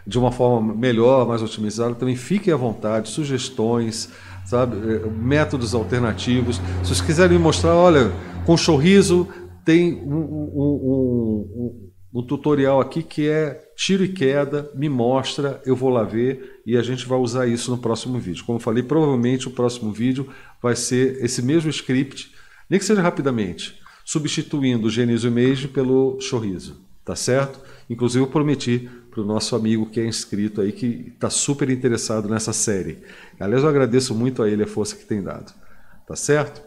de uma forma melhor, mais otimizada, também fiquem à vontade, sugestões, sabe, eh, métodos alternativos. Se vocês quiserem me mostrar, olha, com sorriso tem um, um, um, um, tutorial aqui que é tiro e queda, me mostra, eu vou lá ver e a gente vai usar isso no próximo vídeo. Como eu falei, provavelmente o próximo vídeo vai ser esse mesmo script, nem que seja rapidamente, substituindo o Genius Image pelo sorriso tá certo? Inclusive eu prometi para o nosso amigo que é inscrito aí, que está super interessado nessa série. Aliás, eu agradeço muito a ele a força que tem dado, tá certo?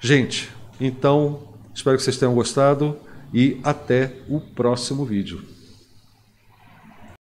Gente, então, espero que vocês tenham gostado e até o próximo vídeo.